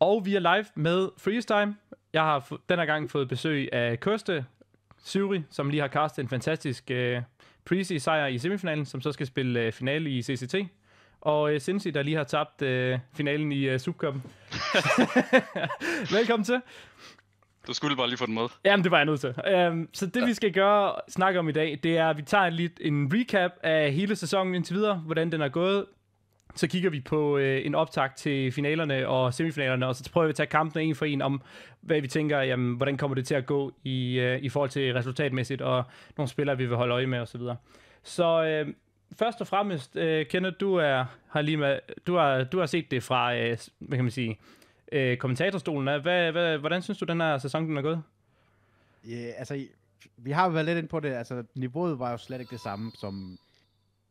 Og vi er live med Freestime. Jeg har den her gang fået besøg af Koste Syri, som lige har kastet en fantastisk øh, pre sejr i semifinalen, som så skal spille øh, finale i CCT. Og øh, Sinsi, der lige har tabt øh, finalen i øh, Subcuppen. Velkommen til. Du skulle bare lige få den med. Jamen, det var jeg nødt til. Øhm, så det, ja. vi skal gøre snakke om i dag, det er, at vi tager lidt en recap af hele sæsonen indtil videre, hvordan den er gået, så kigger vi på øh, en optag til finalerne og semifinalerne, og så prøver vi at tage kampene en for en om, hvad vi tænker, jamen, hvordan kommer det til at gå i, øh, i forhold til resultatmæssigt, og nogle spillere, vi vil holde øje med osv. Så, så øh, først og fremmest, øh, Kenneth, du er, har lige med, du har, du har set det fra, øh, hvad kan man sige, øh, kommentatorstolen. Af. Hvad, hvad, hvordan synes du, den her sæson den er gået? Ja, yeah, altså, vi har været lidt ind på det. Altså, niveauet var jo slet ikke det samme, som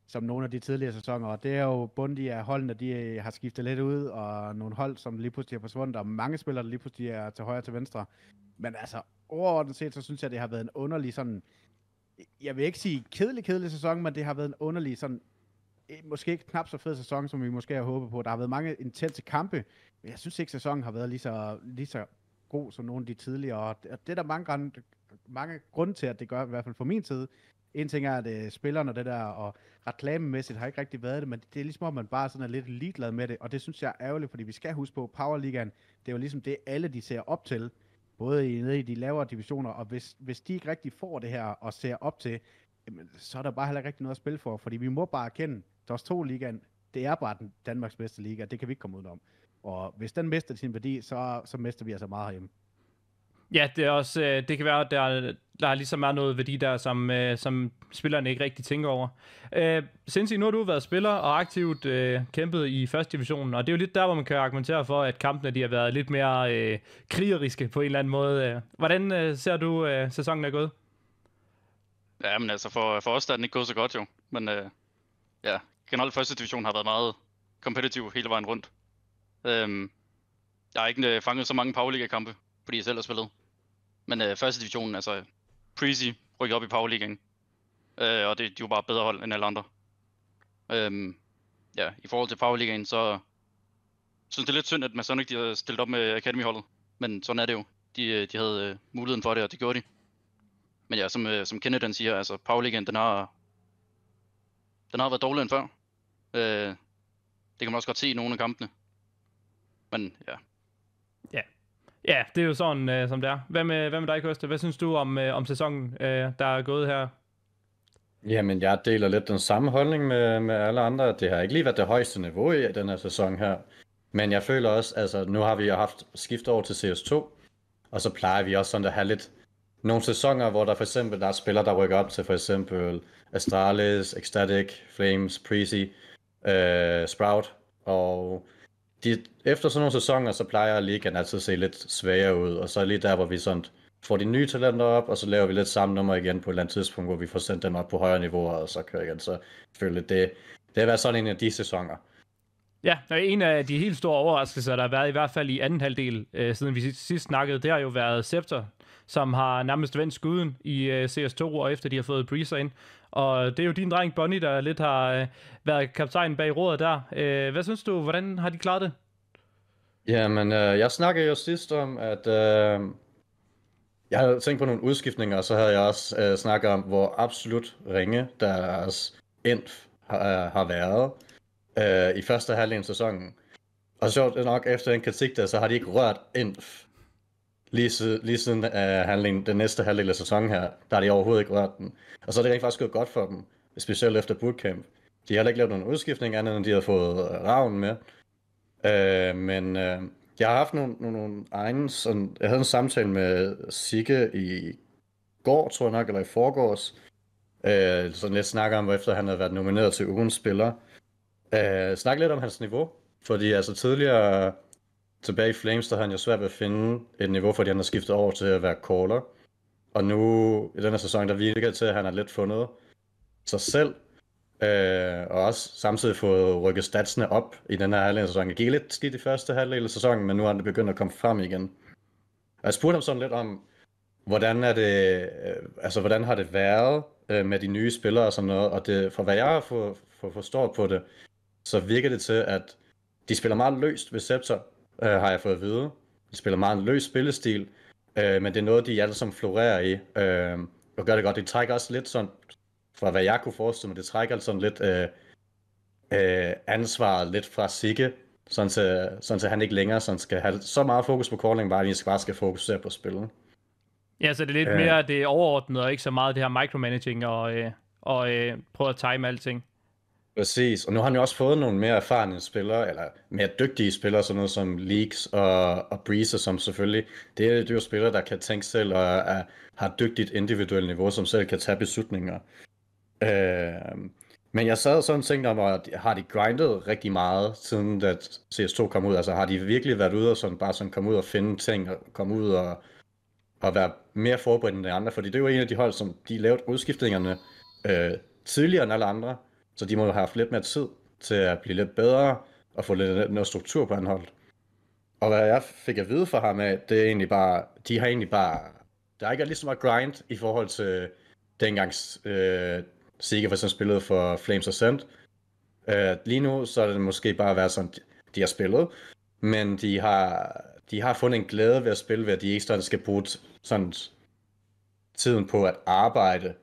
som nogle af de tidligere sæsoner, og det er jo bundet at holdene, de øh, har skiftet lidt ud, og nogle hold, som lige pludselig er forsvundet, og mange spillere, der lige pludselig er til højre og til venstre. Men altså, overordnet set, så synes jeg, det har været en underlig sådan, jeg vil ikke sige kedelig, kedelig sæson, men det har været en underlig sådan, eh, måske ikke knap så fed sæson, som vi måske har håbet på. Der har været mange intense kampe, men jeg synes ikke, sæsonen har været lige så, lige så god som nogle af de tidligere, og det er der mange, mange grunde til, at det gør, i hvert fald fra min side, en ting er, at øh, spillerne og det der, og reklamemæssigt har ikke rigtig været det, men det er ligesom, om man bare sådan er lidt ligeglad med det, og det synes jeg er ærgerligt, fordi vi skal huske på, Power Ligaen, det er jo ligesom det, alle de ser op til, både i, nede i de lavere divisioner, og hvis, hvis de ikke rigtig får det her og ser op til, jamen, så er der bare heller ikke rigtig noget at spille for, fordi vi må bare erkende, Dors to Ligaen, det er bare den Danmarks bedste liga, det kan vi ikke komme om. Og hvis den mister sin værdi, så, så mister vi altså meget herhjemme. Ja, det er også, øh, det kan være, at der, der er ligesom meget noget værdi der, som, øh, som spillerne ikke rigtig tænker over. Øh, Sindsigt, nu har du været spiller og aktivt øh, kæmpet i første divisionen, og det er jo lidt der, hvor man kan argumentere for, at kampene de har været lidt mere øh, krigeriske på en eller anden måde. Øh, hvordan øh, ser du øh, sæsonen er gået? Ja, men altså for, for os der er den ikke gået så godt jo, men øh, ja, generelt første division har været meget kompetitiv hele vejen rundt. Øh, jeg har ikke øh, fanget så mange Powerliga-kampe, fordi jeg selv har spillet. Men øh, første divisionen, altså Prezi rykker op i League, Øh, og det, de er jo bare bedre hold end alle andre. Øhm, ja, i forhold til League, så synes det er lidt synd, at man sådan de har stillet op med Academy-holdet. Men sådan er det jo. De, øh, de havde øh, muligheden for det, og det gjorde de. Men ja, som, øh, som Kenneth den siger, altså League, den har, den har været dårligere end før. Øh, det kan man også godt se i nogle af kampene. Men ja, Ja, det er jo sådan, øh, som det er. Hvad med, hvad med dig, Køste? Hvad synes du om, øh, om sæsonen, øh, der er gået her? Jamen, jeg deler lidt den samme holdning med, med alle andre. Det har ikke lige været det højeste niveau i den her sæson her. Men jeg føler også, altså nu har vi jo haft skift over til CS2, og så plejer vi også sådan at have lidt nogle sæsoner, hvor der for eksempel der er spillere, der rykker op til for eksempel Astralis, Ecstatic, Flames, Prezi, øh, Sprout, og de, efter sådan nogle sæsoner, så plejer ligaen altid at se lidt svagere ud, og så er lige der, hvor vi sådan får de nye talenter op, og så laver vi lidt samme nummer igen på et eller andet tidspunkt, hvor vi får sendt dem op på højere niveau, og så kører igen. Så føler det, det har været sådan en af de sæsoner. Ja, og en af de helt store overraskelser, der har været i hvert fald i anden halvdel, øh, siden vi sidst snakkede, det har jo været Scepter, som har nærmest vendt skuden i øh, CS2, og efter de har fået Breezer ind. Og det er jo din dreng Bonnie, der lidt har øh, været kaptajn bag rådet der. Øh, hvad synes du, hvordan har de klaret det? Jamen, øh, jeg snakkede jo sidst om, at øh, jeg havde tænkt på nogle udskiftninger, og så havde jeg også øh, snakket om, hvor absolut ringe deres end har, øh, har været øh, i første halvdel af sæsonen. Og sjovt nok, efter en kritik der, så har de ikke rørt endt lige, siden, lige siden uh, handling, den næste halvdel af sæsonen her, der har de overhovedet ikke rørt den. Og så er det rent faktisk gået godt for dem, specielt efter bootcamp. De har heller ikke lavet nogen udskiftning andet, end de har fået uh, Ravn med. Uh, men uh, jeg har haft nogle, nogle, nogle egne, sådan, jeg havde en samtale med Sikke i går, tror jeg nok, eller i forgårs, uh, sådan lidt snakker om, efter han havde været nomineret til ugens spiller. Uh, snak lidt om hans niveau, fordi altså tidligere tilbage i Flames, der har han jo svært ved at finde et niveau, fordi han har skiftet over til at være caller. Og nu i den her sæson, der virker til, at han har lidt fundet sig selv. Øh, og også samtidig fået rykket statsene op i den her halvdel af sæsonen. Det gik lidt skidt i første halvdel af sæsonen, men nu har han begyndt at komme frem igen. Og jeg spurgte ham sådan lidt om, hvordan er det, øh, altså hvordan har det været øh, med de nye spillere og sådan noget, og det, for hvad jeg for, for, forstår på det, så virker det til, at de spiller meget løst ved Scepter, øh, har jeg fået at vide. De spiller meget en løs spillestil, øh, men det er noget, de alle som florerer i, øh, og gør det godt. Det trækker også lidt sådan, fra hvad jeg kunne forestille mig, det trækker sådan lidt øh, øh, ansvaret lidt fra Sigge, sådan til, sådan så han ikke længere sådan skal have så meget fokus på calling, bare han bare skal fokusere på spillet. Ja, så det er lidt øh. mere det overordnede, og ikke så meget det her micromanaging og, øh, og øh, prøve at time alting. Præcis, og nu har han jo også fået nogle mere erfarne spillere, eller mere dygtige spillere, sådan noget som Leaks og, og Breezer, som selvfølgelig, det er, det er jo spillere, der kan tænke selv og er, har dygtigt individuelt niveau, som selv kan tage beslutninger. Øh, men jeg sad sådan og tænkte om, har de grindet rigtig meget, siden at CS2 kom ud? Altså har de virkelig været ude og sådan, bare sådan komme ud og finde ting, og komme ud og, og være mere forberedt end de andre? Fordi det var en af de hold, som de lavede udskiftningerne øh, tidligere end alle andre, så de må jo have haft lidt mere tid til at blive lidt bedre og få lidt mere struktur på anholdet. Og hvad jeg fik at vide fra ham af, det er egentlig bare, de har egentlig bare, der er ikke lige så meget grind i forhold til dengang øh, Sikker for eksempel spillede for Flames Ascent. Øh, lige nu, så er det måske bare været sådan, de har spillet, men de har, de har fundet en glæde ved at spille, ved at de ikke sådan skal bruge sådan tiden på at arbejde.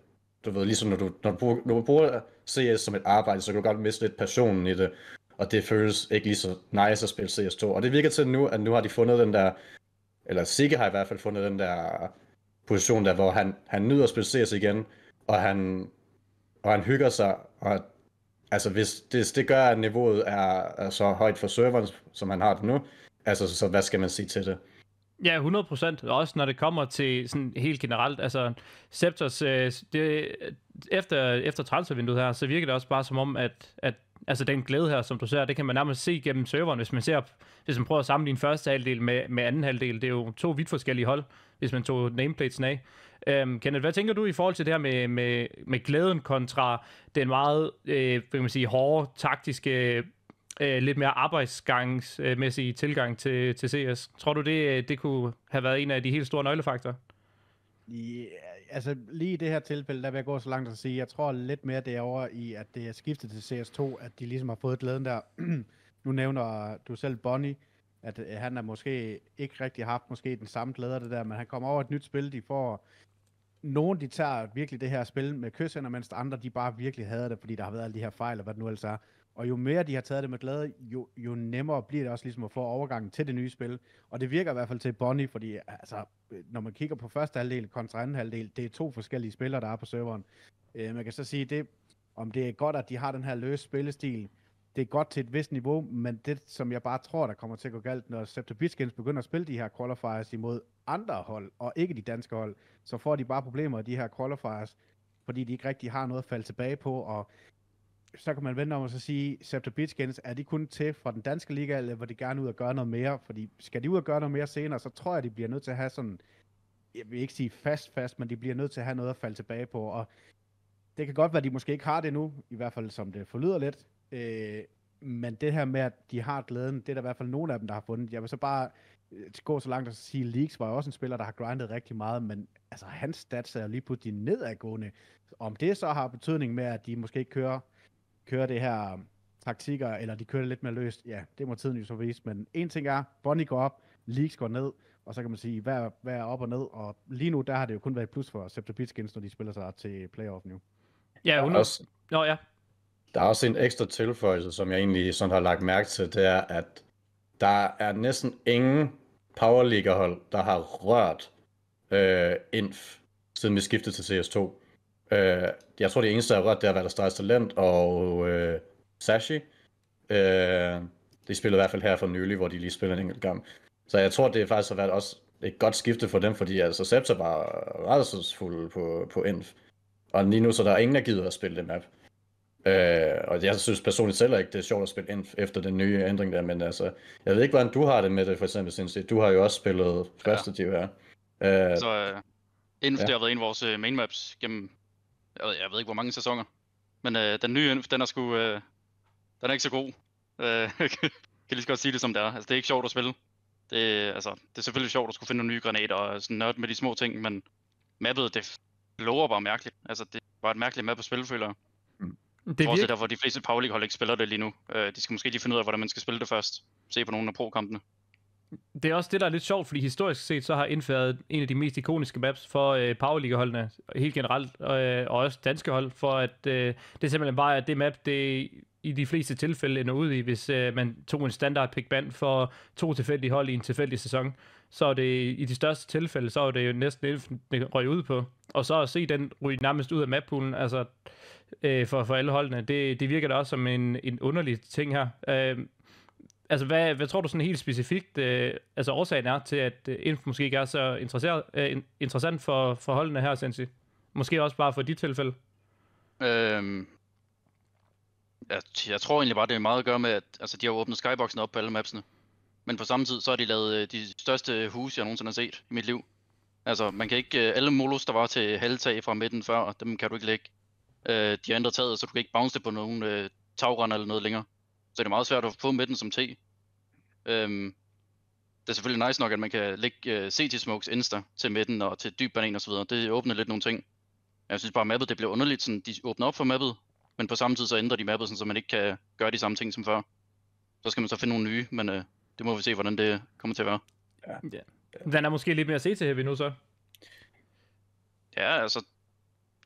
Du ved, ligesom når du, når du, bruger, når du bruger CS som et arbejde, så kan du godt miste lidt passionen i det. Og det føles ikke lige så nice at spille CS2. Og det virker til nu, at nu har de fundet den der, eller Sigge har i hvert fald fundet den der position der, hvor han, han nyder at spille CS igen, og han, og han hygger sig, og altså hvis det, det gør, at niveauet er, er så højt for serveren, som han har det nu, altså så, hvad skal man sige til det? Ja, 100 Også når det kommer til sådan helt generelt. Altså, Scepters, øh, det, efter, efter transfervinduet her, så virker det også bare som om, at, at altså den glæde her, som du ser, det kan man nærmest se gennem serveren, hvis man ser, hvis man prøver at sammenligne første halvdel med, med anden halvdel. Det er jo to vidt forskellige hold, hvis man tog nameplatesen af. Øhm, Kenneth, hvad tænker du i forhold til det her med, med, med glæden kontra den meget, øh, kan man sige, hårde, taktiske, øh, lidt mere arbejdsgangsmæssige tilgang til, til CS? Tror du, det, øh, det kunne have været en af de helt store nøglefaktorer? Ja, yeah, altså lige i det her tilfælde, der vil jeg gå så langt at sige, jeg tror lidt mere derovre i, at det er skiftet til CS2, at de ligesom har fået glæden der. nu nævner du selv Bonnie, at øh, han har måske ikke rigtig haft måske den samme glæde det der, men han kommer over et nyt spil, de får nogle de tager virkelig det her spil med kysshænder, mens andre de bare virkelig hader det, fordi der har været alle de her fejl og hvad det nu ellers er. Og jo mere de har taget det med glæde, jo, jo nemmere bliver det også ligesom at få overgangen til det nye spil. Og det virker i hvert fald til Bonnie, fordi altså, når man kigger på første halvdel kontra anden halvdel, det er to forskellige spillere, der er på serveren. Øh, man kan så sige, det, om det er godt, at de har den her løse spillestil, det er godt til et vist niveau, men det, som jeg bare tror, der kommer til at gå galt, når Scepter Biskins begynder at spille de her qualifiers imod andre hold, og ikke de danske hold, så får de bare problemer af de her qualifiers, fordi de ikke rigtig har noget at falde tilbage på, og så kan man vente om og så sige, Scepter Games, er de kun til for den danske liga, eller vil de gerne ud og gøre noget mere? Fordi skal de ud og gøre noget mere senere, så tror jeg, de bliver nødt til at have sådan, jeg vil ikke sige fast fast, men de bliver nødt til at have noget at falde tilbage på. Og det kan godt være, at de måske ikke har det nu, i hvert fald som det forlyder lidt. Øh, men det her med, at de har glæden, det er der i hvert fald nogen af dem, der har fundet. Jeg vil så bare øh, gå så langt og sige, Leaks var jo også en spiller, der har grindet rigtig meget, men altså, hans stats er lige på de nedadgående. Om det så har betydning med, at de måske ikke kører kører det her um, taktikker, eller de kører det lidt mere løst, ja, det må tiden jo så vise. Men en ting er, Bonnie går op, Leaks går ned, og så kan man sige, hvad, hvad er op og ned? Og lige nu, der har det jo kun været plus for Scepter Pitskins, når de spiller sig til playoff nu. Ja, hun også... Nå, ja. Der er også en ekstra tilføjelse, som jeg egentlig sådan har lagt mærke til, det er, at der er næsten ingen Power League-hold, der har rørt øh, INF, siden vi skiftede til CS2. Øh, jeg tror, det eneste, der er rørt, det er Valderstars Talent og øh, Sashi. Øh, de spillede i hvert fald her for nylig, hvor de lige spillede en enkelt kamp. Så jeg tror, det faktisk har været også et godt skifte for dem, fordi altså Septa var rædselsfuld på, på Inf. Og lige nu, så der er ingen, der gider at spille den map. Øh, og jeg synes personligt selv ikke, det er sjovt at spille Inf efter den nye ændring der, men altså, jeg ved ikke, hvordan du har det med det, for eksempel, sindssygt. Du har jo også spillet første ja. her. Øh, så øh, ja. det har været en af vores øh, main maps gennem jeg ved, jeg ved ikke, hvor mange sæsoner. Men øh, den nye den er sgu, øh, den er ikke så god. Øh, kan lige så godt sige det, som det er. Altså, det er ikke sjovt at spille. Det, altså, det er selvfølgelig sjovt at skulle finde nogle nye granater og sådan nørde med de små ting, men mappet, det lover bare mærkeligt. Altså, det var et mærkeligt map at spille, føler jeg. Mm. Det er virke... derfor, de fleste Powerleague-hold ikke spiller det lige nu. Øh, de skal måske lige finde ud af, hvordan man skal spille det først. Se på nogle af pro-kampene det er også det, der er lidt sjovt, fordi historisk set, så har indført en af de mest ikoniske maps for øh, Powerliga-holdene, helt generelt, øh, og også danske hold, for at øh, det er simpelthen bare, at det map, det i de fleste tilfælde ender ud i, hvis øh, man tog en standard pick band for to tilfældige hold i en tilfældig sæson, så er det i de største tilfælde, så er det jo næsten det røg ud på. Og så at se den ryge nærmest ud af mappoolen, altså øh, for, for alle holdene, det, det virker da også som en, en underlig ting her. Øh, Altså, hvad, hvad tror du sådan helt specifikt, øh, altså årsagen er til, at øh, info måske ikke er så interesseret, øh, interessant for, for holdene her, Sensi? Måske også bare for dit tilfælde? Øhm, jeg, jeg tror egentlig bare, det er meget at gøre med, at altså, de har åbnet skyboxen op på alle mapsene. Men på samme tid, så har de lavet øh, de største huse, jeg nogensinde har set i mit liv. Altså, man kan ikke... Øh, alle molos, der var til halvtag fra midten før, dem kan du ikke lægge. Øh, de har ændret taget, så du kan ikke bounce det på nogen tagrende eller noget længere. Så det er meget svært at få med den som T. Øhm, det er selvfølgelig nice nok, at man kan lægge øh, CT Smokes Insta til midten og til dyb banan og så videre. Det åbner lidt nogle ting. Jeg synes bare, at mappet det blev underligt. Sådan, de åbner op for mappet, men på samme tid så ændrer de mappet, sådan, så man ikke kan gøre de samme ting som før. Så skal man så finde nogle nye, men øh, det må vi se, hvordan det kommer til at være. Ja. ja. Den er måske lidt mere CT-heavy nu så? Ja, altså,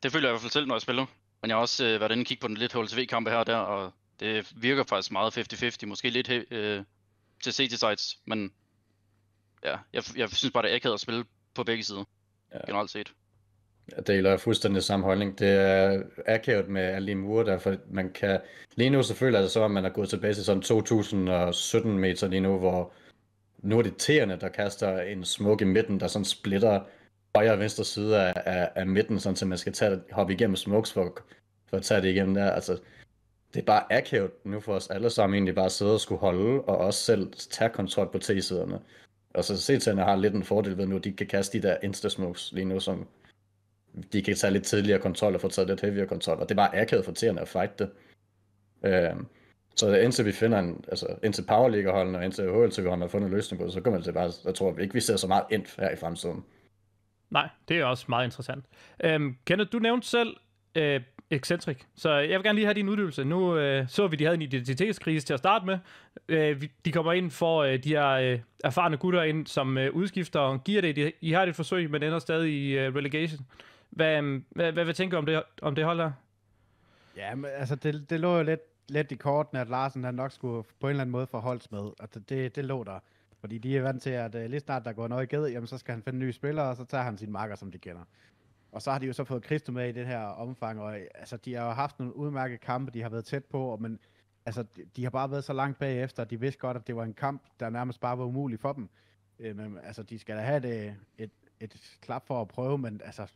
det føler jeg i hvert fald selv, når jeg spiller. Men jeg har også øh, været inde og kigge på den lidt HLTV-kampe her og der, og det virker faktisk meget 50-50, måske lidt øh, til CT sites, men ja, jeg, jeg synes bare, det er akavet at spille på begge sider, ja. generelt set. Jeg deler fuldstændig samme holdning. Det er akavet med alle de mure der, for man kan... Lige nu selvfølgelig er det så, at man er gået tilbage til sådan 2017 meter lige nu, hvor nu er det tæerne, der kaster en smuk i midten, der sådan splitter højre og venstre side af, af, af midten, sådan, så man skal tage, hoppe igennem smokes for, for at tage det igennem der. Altså, det er bare akavet nu for os alle sammen egentlig bare at sidde og skulle holde, og også selv tage kontrol på T-siderne. Og så C-tænderne har lidt en fordel ved nu, at de kan kaste de der insta-smokes lige nu, som de kan tage lidt tidligere kontrol og få taget lidt heavier kontrol, og det er bare akavet for T'erne at fight det. Øh, så indtil vi finder en, altså indtil Power League holden og indtil HLTV vi har fundet en løsning på det, så kommer det til bare, jeg tror vi ikke, vi ser så meget ind her i fremtiden. Nej, det er også meget interessant. Øhm, Kenneth, du nævnte selv øh, ekscentrik. Så jeg vil gerne lige have din uddybelse. Nu øh, så vi, de havde en identitetskrise til at starte med. Øh, vi, de kommer ind for øh, de her øh, erfarne gutter ind, som øh, udskifter og giver det. De, I har det et forsøg, men ender stadig i øh, relegation. Hvad, øh, hvad, hvad, hvad tænker du om det, om det hold her? Ja, men, altså det, det lå jo lidt, lidt i kortene, at Larsen han nok skulle på en eller anden måde holds med. Og det, det, det lå der. Fordi de er vant til, at øh, lige snart der går noget i gæde, jamen så skal han finde nye spillere, og så tager han sine marker, som de kender. Og så har de jo så fået Kristo med i det her omfang, og altså, de har jo haft nogle udmærkede kampe, de har været tæt på, og, men altså, de, de har bare været så langt bagefter, at de vidste godt, at det var en kamp, der nærmest bare var umulig for dem. Øh, men altså, de skal da have det, et, et klap for at prøve, men altså,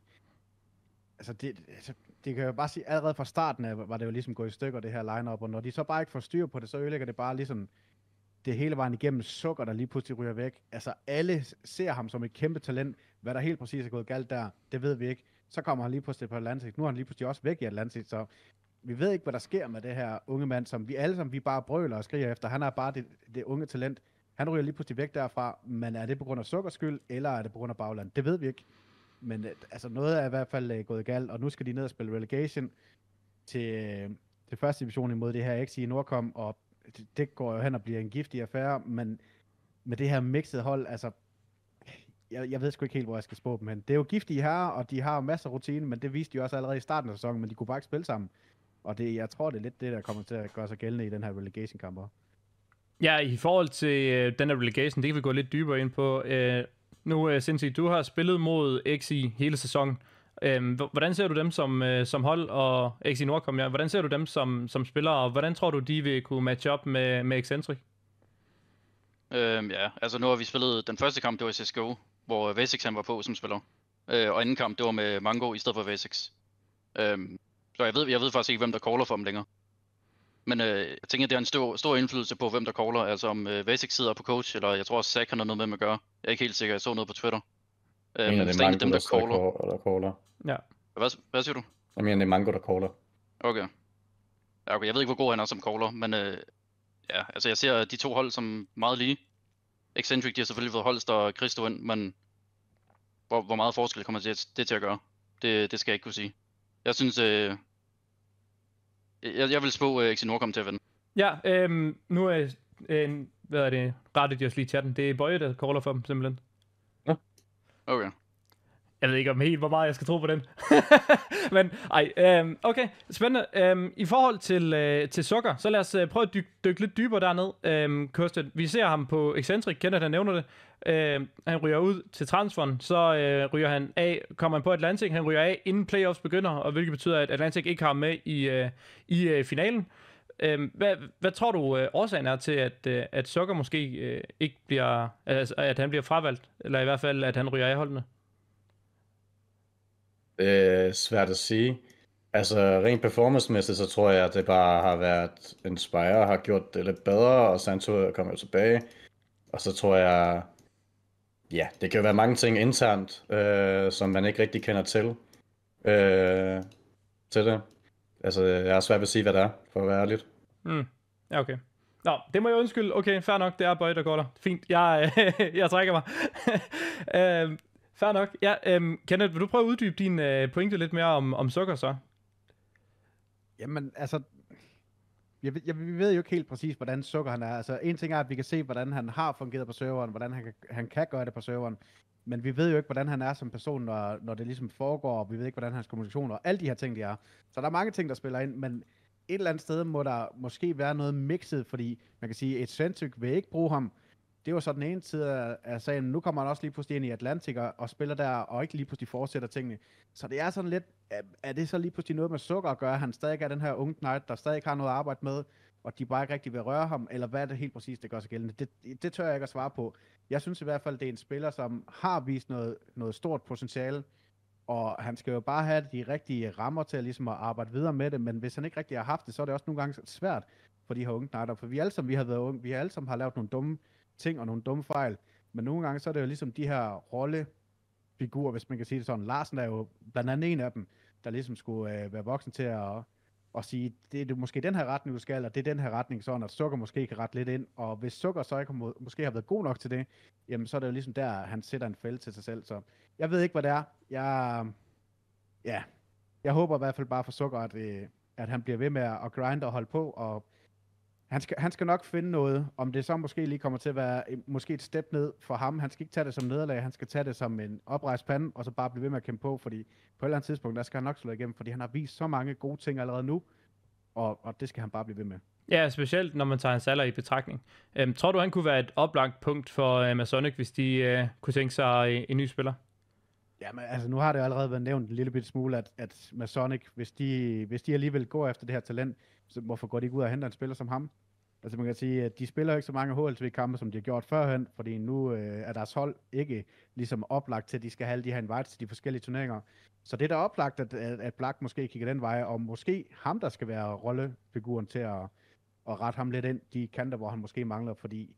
altså det, altså, det kan jo bare sige, allerede fra starten af, var det jo ligesom gået i stykker, det her line-up, og når de så bare ikke får styr på det, så ødelægger det bare ligesom det hele vejen igennem sukker, der lige pludselig ryger væk. Altså alle ser ham som et kæmpe talent. Hvad der helt præcis er gået galt der, det ved vi ikke. Så kommer han lige pludselig på Atlantic. Nu er han lige pludselig også væk i Atlantic, så vi ved ikke, hvad der sker med det her unge mand, som vi alle sammen vi bare brøler og skriger efter. Han er bare det, det unge talent. Han ryger lige pludselig væk derfra, men er det på grund af sukkerskyld, eller er det på grund af bagland? Det ved vi ikke. Men øh, altså noget er i hvert fald øh, gået galt, og nu skal de ned og spille relegation til, øh, til første division imod det her XI Nordkom, og det, det går jo hen og bliver en giftig affære, men med det her mixede hold, altså, jeg, jeg ved sgu ikke helt, hvor jeg skal spå dem hen. Det er jo giftige her, og de har masser af rutine, men det viste de også allerede i starten af sæsonen, men de kunne bare ikke spille sammen. Og det, jeg tror, det er lidt det, der kommer til at gøre sig gældende i den her relegation-kamp Ja, i forhold til øh, den her relegation, det kan vi gå lidt dybere ind på. Øh, nu, øh, Sinti, du har spillet mod XI hele sæsonen. Øhm, hvordan ser du dem som, øh, som hold, og XI Nordkom, ja, hvordan ser du dem som, som spillere, og hvordan tror du, de vil kunne matche op med, med Eccentric? Øhm, ja, altså nu har vi spillet, den første kamp, det var i CSGO, hvor øh, Vasex han var på som spiller. Øh, og anden kamp, det var med Mango i stedet for Vasex. Øhm, så jeg ved, jeg ved faktisk ikke, hvem der caller for dem længere. Men øh, jeg tænker, det har en stor, stor indflydelse på, hvem der caller. Altså om øh, Vasex sidder på coach, eller jeg tror også Zach har noget med at gøre. Jeg er ikke helt sikker, jeg så noget på Twitter. Øh, jeg mener, det er Mango, dem, der, der caller. Call, der caller. Ja. Hvad, hvad siger du? Jeg mener, det er Mango, der caller. Okay. Ja, okay. Jeg ved ikke, hvor god han er som caller, men øh, ja, altså jeg ser de to hold som meget lige. Eccentric, de har selvfølgelig fået Holst og Christo ind, men hvor, hvor meget forskel kommer det, det til at gøre? Det, det skal jeg ikke kunne sige. Jeg synes, øh, jeg, jeg vil spå, øh, Xenor kommer til at vinde. Ja, øh, nu er, øh, hvad er det, rettet de de lige chatten. Det er Bøje, der caller for dem, simpelthen. Okay. Jeg ved ikke om helt, hvor meget jeg skal tro på den. Men ej, øhm, okay, spændende. Øhm, I forhold til, øh, til sukker, så lad os øh, prøve at dykke, dykke lidt dybere derned. Øhm, Kirsten, vi ser ham på Eccentric, kender han nævner det. Øhm, han ryger ud til transferen, så øh, ryger han af, kommer han på Atlantic, han ryger af, inden playoffs begynder, og hvilket betyder, at Atlantic ikke har ham med i, øh, i øh, finalen. Øhm, hvad, hvad tror du øh, årsagen er til, at, øh, at Sukker måske øh, ikke bliver, altså, at han bliver fravalgt, eller i hvert fald, at han ryger af holdene? Øh, svært at sige. Altså, rent performancemæssigt, så tror jeg, at det bare har været Inspire, har gjort det lidt bedre, og Santo kommer kommet tilbage. Og så tror jeg, ja, det kan jo være mange ting internt, øh, som man ikke rigtig kender til. Øh, til det. Altså, jeg har svært ved at sige, hvad det er, for at være ærligt. Mm. Ja, okay. Nå, det må jeg undskylde. Okay, fair nok. Det er Bøj, der går der. Fint. Jeg, øh, jeg trækker mig. øh, fair nok. Ja, øh, Kenneth, vil du prøve at uddybe din øh, pointe lidt mere om, om sukker så? Jamen, altså, jeg, jeg, vi ved jo ikke helt præcis, hvordan sukker han er. Altså, en ting er, at vi kan se, hvordan han har fungeret på serveren, hvordan han, han kan gøre det på serveren. Men vi ved jo ikke, hvordan han er som person, når, når det ligesom foregår, og vi ved ikke, hvordan hans kommunikation og alle de her ting, de er. Så der er mange ting, der spiller ind, men et eller andet sted må der måske være noget mixet, fordi man kan sige, at Eccentric vil ikke bruge ham, det var så den ene side af, af sagen. Nu kommer han også lige pludselig ind i Atlantik og, og spiller der, og ikke lige pludselig fortsætter tingene. Så det er sådan lidt, er, er det så lige pludselig noget med sukker at gøre, han stadig er den her unge knight, der stadig har noget at arbejde med, og de bare ikke rigtig vil røre ham, eller hvad er det helt præcis, det gør sig gældende? Det, det tør jeg ikke at svare på. Jeg synes i hvert fald, det er en spiller, som har vist noget, noget stort potentiale, og han skal jo bare have de rigtige rammer til at, ligesom at arbejde videre med det, men hvis han ikke rigtig har haft det, så er det også nogle gange svært for de her unge knighter, for vi alle sammen, vi har været unge, vi alle sammen har lavet nogle dumme ting og nogle dumme fejl. Men nogle gange, så er det jo ligesom de her rollefigurer, hvis man kan sige det sådan. Larsen er jo blandt andet en af dem, der ligesom skulle øh, være voksen til at, at sige, det er det måske den her retning, du skal, eller det er den her retning, sådan at sukker måske kan rette lidt ind. Og hvis sukker så ikke må, måske har været god nok til det, jamen så er det jo ligesom der, han sætter en fælde til sig selv. Så jeg ved ikke, hvad det er. Jeg, ja, jeg håber i hvert fald bare for sukker, at, øh, at han bliver ved med at grinde og holde på, og han skal, han skal nok finde noget, om det så måske lige kommer til at være øh, måske et step ned for ham. Han skal ikke tage det som nederlag, han skal tage det som en oprejst pande, og så bare blive ved med at kæmpe på, fordi på et eller andet tidspunkt, der skal han nok slå igennem, fordi han har vist så mange gode ting allerede nu, og, og det skal han bare blive ved med. Ja, specielt når man tager hans alder i betragtning. Øhm, tror du, han kunne være et oplagt punkt for øh, Masonic, hvis de øh, kunne tænke sig øh, en ny spiller? Jamen, altså nu har det allerede været nævnt en lille bit smule, at, at Masonic, hvis de, hvis de alligevel går efter det her talent, så hvorfor går de ikke ud og henter en spiller som ham? Altså man kan sige, at de spiller ikke så mange HLTV-kampe, som de har gjort førhen, fordi nu øh, er deres hold ikke ligesom oplagt til, at de skal have alle de her invites til de forskellige turneringer. Så det er da oplagt, at, at, at Black måske kigger den vej, og måske ham, der skal være rollefiguren til at, at rette ham lidt ind de kanter, hvor han måske mangler, fordi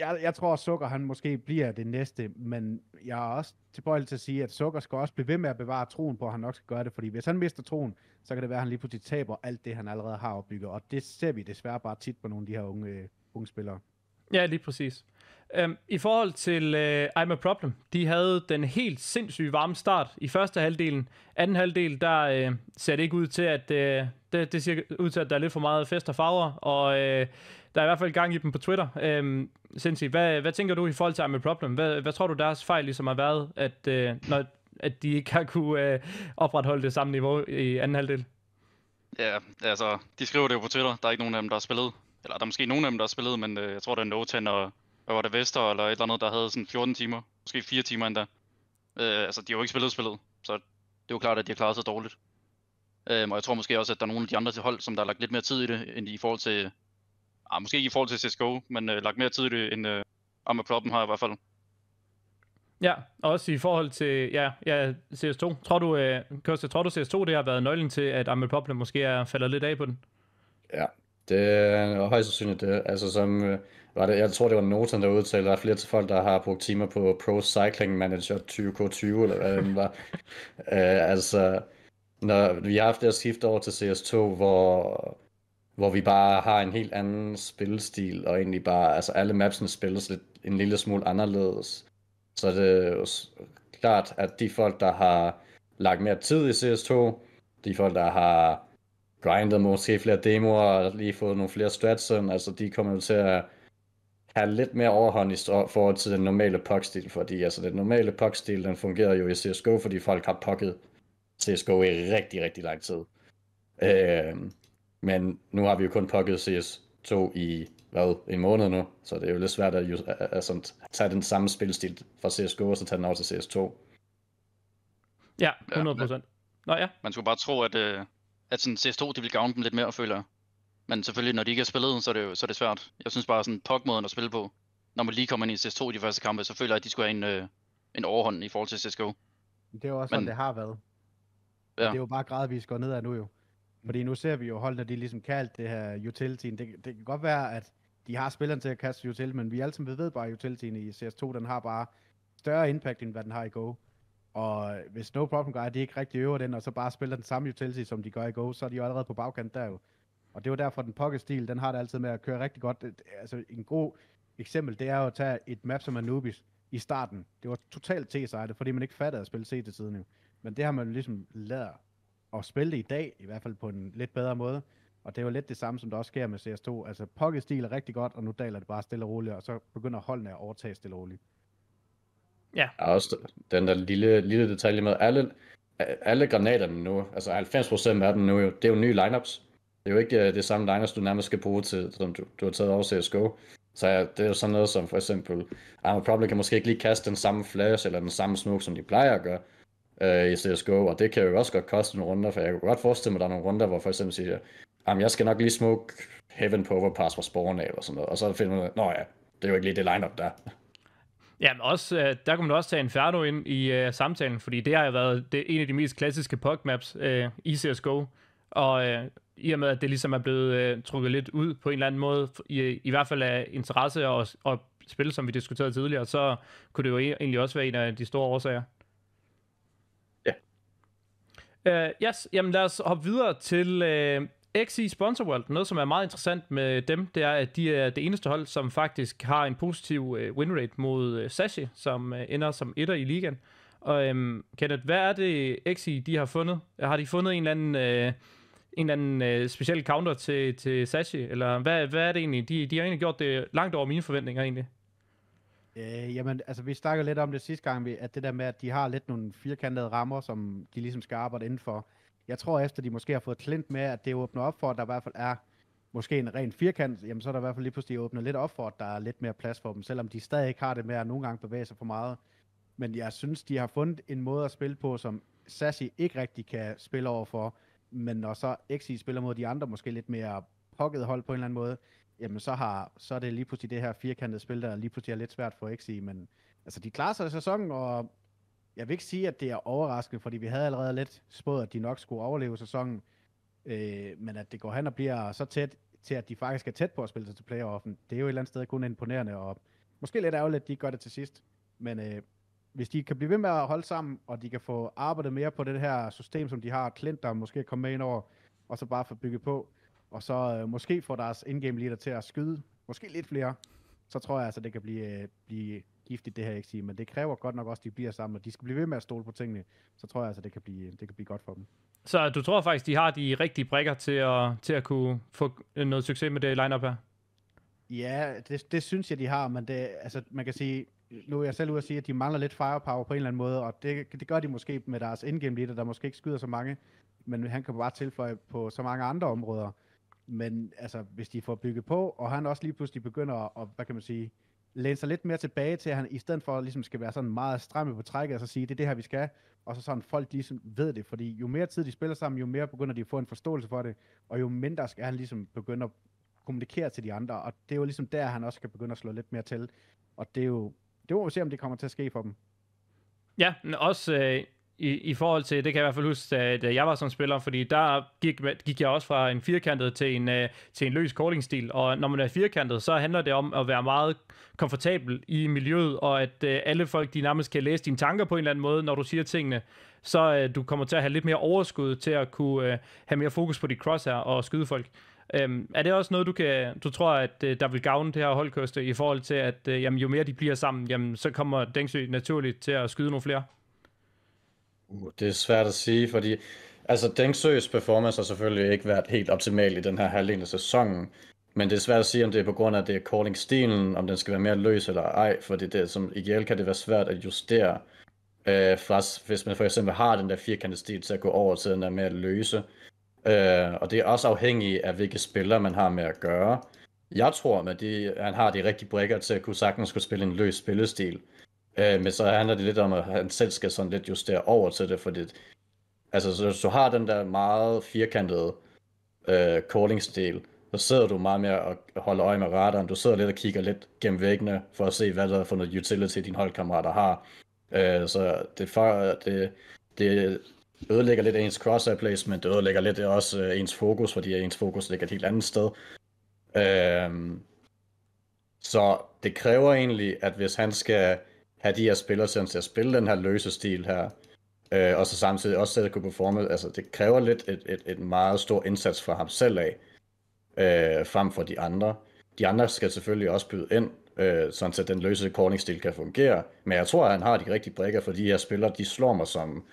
jeg, jeg tror, at Sukker han måske bliver det næste, men jeg er også tilbøjelig til at sige, at Sukker skal også blive ved med at bevare troen på, at han nok skal gøre det, fordi hvis han mister troen, så kan det være, at han lige pludselig taber alt det, han allerede har opbygget, og det ser vi desværre bare tit på nogle af de her unge, øh, unge spillere. Ja, lige præcis. Um, I forhold til uh, I'm a Problem, de havde den helt sindssyge varme start i første halvdelen. Anden halvdel, der uh, ser det ikke ud til, at uh, det, det ser ud til, at der er lidt for meget fest og farver, og øh, der er i hvert fald gang i dem på Twitter. Øh, Sensi, hvad, hvad tænker du i forhold til med Problem? Hvad, hvad tror du, deres fejl ligesom har været, at, øh, når, at de ikke har kunne øh, opretholde det samme niveau i anden halvdel? Ja, altså, de skriver det jo på Twitter. Der er ikke nogen af dem, der har spillet. Eller der er måske nogen af dem, der har spillet, men øh, jeg tror, det er Noten og, hvad var det, Vester eller et eller andet, der havde sådan 14 timer. Måske 4 timer endda. Øh, altså, de har jo ikke spillet spillet, så det er jo klart, at de har klaret sig dårligt. Øhm, og jeg tror måske også, at der er nogle af de andre til hold, som der har lagt lidt mere tid i det, end i forhold til... Ah, måske ikke i forhold til CSGO, men øh, lagt mere tid i det, end øh, Arma Problem har i hvert fald. Ja, også i forhold til ja, ja, CS2. Tror du, øh, Kørste, tror du CS2 det har været nøglen til, at Armored Problem måske er faldet lidt af på den? Ja, det er højst sandsynligt det. Altså, som, øh, var det, jeg tror, det var Notan, der udtalte, der er flere til folk, der har brugt timer på Pro Cycling Manager 20K20, eller hvad det var. øh, altså, når vi har haft det at skifte over til CS2, hvor, hvor vi bare har en helt anden spillestil, og egentlig bare, altså alle mapsene spilles lidt, en lille smule anderledes. Så er det jo klart, at de folk, der har lagt mere tid i CS2, de folk, der har grindet måske flere demoer og lige fået nogle flere strats, altså de kommer til at have lidt mere overhånd i forhold til den normale puckstil, fordi altså den normale puckstil, den fungerer jo i CSGO, fordi folk har pocket CSGO i rigtig, rigtig lang tid. Øh, men nu har vi jo kun pokket CS2 i, hvad, en måned nu, så det er jo lidt svært at, at, at, at tage den samme spilstil fra CSGO, og så tage den over til CS2. Ja, 100 Ja, Ja, Nå ja. Man skulle bare tro, at, øh, at sådan CS2 det ville gavne dem lidt mere, føler jeg. Men selvfølgelig, når de ikke har spillet, så er det, jo, så er det svært. Jeg synes bare, sådan pokmåden at spille på, når man lige kommer ind i CS2 i de første kampe, så føler jeg, at de skulle have en, øh, en overhånd i forhold til CSGO. Det er jo også, Men... det har været. Ja. Det er jo bare gradvist går nedad nu jo. Fordi nu ser vi jo hold, når de ligesom kaldt det her utilityen. Det, det kan godt være, at de har spilleren til at kaste utility, men vi alle sammen ved bare, at utilityen i CS2, den har bare større impact, end hvad den har i Go. Og hvis No Problem Guy, de ikke rigtig øver den, og så bare spiller den samme utility, som de gør i Go, så er de jo allerede på bagkant der jo. Og det er jo derfor, den pocket-stil, den har det altid med at køre rigtig godt. Altså, en god eksempel, det er jo at tage et map som Anubis i starten. Det var totalt t fordi man ikke fattede at spille C til tiden jo. Men det har man ligesom lært at spille i dag, i hvert fald på en lidt bedre måde. Og det er jo lidt det samme, som der også sker med CS2. Altså, Pocket stil er rigtig godt, og nu daler det bare stille og roligt, og så begynder holdene at overtage stille og roligt. Ja. Der også den der lille, lille detalje med, alle, alle granaterne nu, altså 90% af dem nu, det er jo nye lineups. Det er jo ikke øh, det samme lineups, du nærmest skal bruge til, som du, du har taget over CSGO. Så ja, det er jo sådan noget som for eksempel, Armored Problem kan måske ikke lige kaste den samme flash eller den samme smoke, som de plejer at gøre, øh, i CSGO, og det kan jo også godt koste nogle runder, for jeg kunne godt forestille mig, at der er nogle runder, hvor for eksempel siger, at jeg skal nok lige smoke Heaven på overpass fra Spawn af, eller sådan noget, og så finder man, at ja, det er jo ikke lige det lineup der. Ja, men også, øh, der kunne man også tage Inferno ind i uh, samtalen, fordi det har jo været det, en af de mest klassiske pokmaps uh, øh, i CSGO, og uh, i og med, at det ligesom er blevet uh, trukket lidt ud på en eller anden måde, i, i hvert fald af interesse og, og spil, som vi diskuterede tidligere, så kunne det jo e-, egentlig også være en af de store årsager. Uh, yes, jamen lad os hoppe videre til uh, øh, XI e Sponsor World. Noget, som er meget interessant med dem, det er, at de er det eneste hold, som faktisk har en positiv uh, øh, winrate mod uh, Sashi, som uh, ender som etter i ligaen. Og um, Kenneth, hvad er det XI, e, de har fundet? Har de fundet en eller anden... Uh, en eller anden uh, speciel counter til, til Sashi, eller hvad, hvad er det egentlig? De, de har egentlig gjort det langt over mine forventninger egentlig. Øh, jamen, altså vi snakkede lidt om det sidste gang, at det der med, at de har lidt nogle firkantede rammer, som de ligesom skal arbejde indenfor. Jeg tror, efter de måske har fået klint med, at det åbner op for, at der i hvert fald er måske en ren firkant, jamen så er der i hvert fald lige pludselig åbnet lidt op for, at der er lidt mere plads for dem, selvom de stadig ikke har det med at nogle gange bevæge sig for meget. Men jeg synes, de har fundet en måde at spille på, som Sassi ikke rigtig kan spille over for, men når så Exi spiller mod de andre måske lidt mere pokket hold på en eller anden måde, jamen så, har, så er det lige pludselig det her firkantede spil, der lige pludselig er lidt svært for sige, men altså de klarer sig i sæsonen, og jeg vil ikke sige, at det er overraskende, fordi vi havde allerede lidt spået, at de nok skulle overleve sæsonen, øh, men at det går hen og bliver så tæt til, at de faktisk er tæt på at spille sig til playoffen, det er jo et eller andet sted kun imponerende, og måske lidt ærgerligt, at de gør det til sidst, men øh, hvis de kan blive ved med at holde sammen, og de kan få arbejdet mere på det her system, som de har, Clint, der måske kommer med ind over, og så bare få bygget på, og så øh, måske får deres indgame leader til at skyde måske lidt flere, så tror jeg altså, det kan blive, øh, blive giftigt, det her sige. men det kræver godt nok også, at de bliver sammen, og de skal blive ved med at stole på tingene, så tror jeg altså, det kan blive, øh, det kan blive godt for dem. Så du tror faktisk, de har de rigtige brikker til at, til at kunne få øh, noget succes med det lineup her? Ja, det, det synes jeg, de har, men det, altså, man kan sige, nu er jeg selv ude at sige, at de mangler lidt firepower på en eller anden måde, og det, det gør de måske med deres indgame leader, der måske ikke skyder så mange, men han kan bare tilføje på så mange andre områder, men altså, hvis de får bygget på, og han også lige pludselig begynder at, hvad kan man sige, læne sig lidt mere tilbage til, at han i stedet for ligesom skal være sådan meget stramme på trækket, og så sige, det er det her, vi skal, og så sådan folk ligesom ved det, fordi jo mere tid de spiller sammen, jo mere begynder de at få en forståelse for det, og jo mindre skal han ligesom begynde at kommunikere til de andre, og det er jo ligesom der, han også skal begynde at slå lidt mere til, og det er jo, det må vi se, om det kommer til at ske for dem. Ja, men også, øh, i, i forhold til, det kan jeg i hvert fald huske, at jeg var som spiller, fordi der gik, gik jeg også fra en firkantet til en, øh, til en løs calling-stil, og når man er firkantet, så handler det om at være meget komfortabel i miljøet, og at øh, alle folk, de nærmest kan læse dine tanker på en eller anden måde, når du siger tingene, så øh, du kommer til at have lidt mere overskud til at kunne øh, have mere fokus på dit cross her og skyde folk. Øhm, er det også noget, du, kan, du tror, at øh, der vil gavne det her holdkøste i forhold til, at øh, jamen, jo mere de bliver sammen, jamen, så kommer Dengsø naturligt til at skyde nogle flere? Det er svært at sige, fordi altså Dengsøs performance har selvfølgelig ikke været helt optimal i den her halvdelen af sæsonen. Men det er svært at sige, om det er på grund af, det er calling-stilen, om den skal være mere løs eller ej, for det, det, som ideelt kan det være svært at justere, øh, fra, hvis man for eksempel har den der firkantede stil til at gå over til den der mere løse. Øh, og det er også afhængigt af, hvilke spillere man har med at gøre. Jeg tror, at de, han har de rigtige brækker til at kunne sagtens skulle spille en løs spillestil. Øh, men så handler det lidt om, at han selv skal sådan lidt justere over til det, fordi altså, så, så har den der meget firkantede øh, calling-stil, så sidder du meget mere og holder øje med radaren. Du sidder lidt og kigger lidt gennem væggene for at se, hvad der er for noget utility, din holdkammerater har. Øh, så det, for, det, det ødelægger lidt ens crosshair placement, det ødelægger lidt også øh, ens fokus, fordi ens fokus ligger et helt andet sted. Øh, så det kræver egentlig, at hvis han skal have de her spillere til at spille den her løse stil her, øh, og så samtidig også til at kunne performe, altså det kræver lidt et, et, et meget stor indsats fra ham selv af, øh, frem for de andre. De andre skal selvfølgelig også byde ind, øh, sådan så den løse calling-stil kan fungere, men jeg tror, at han har de rigtige brækker, for de her spillere, de slår mig som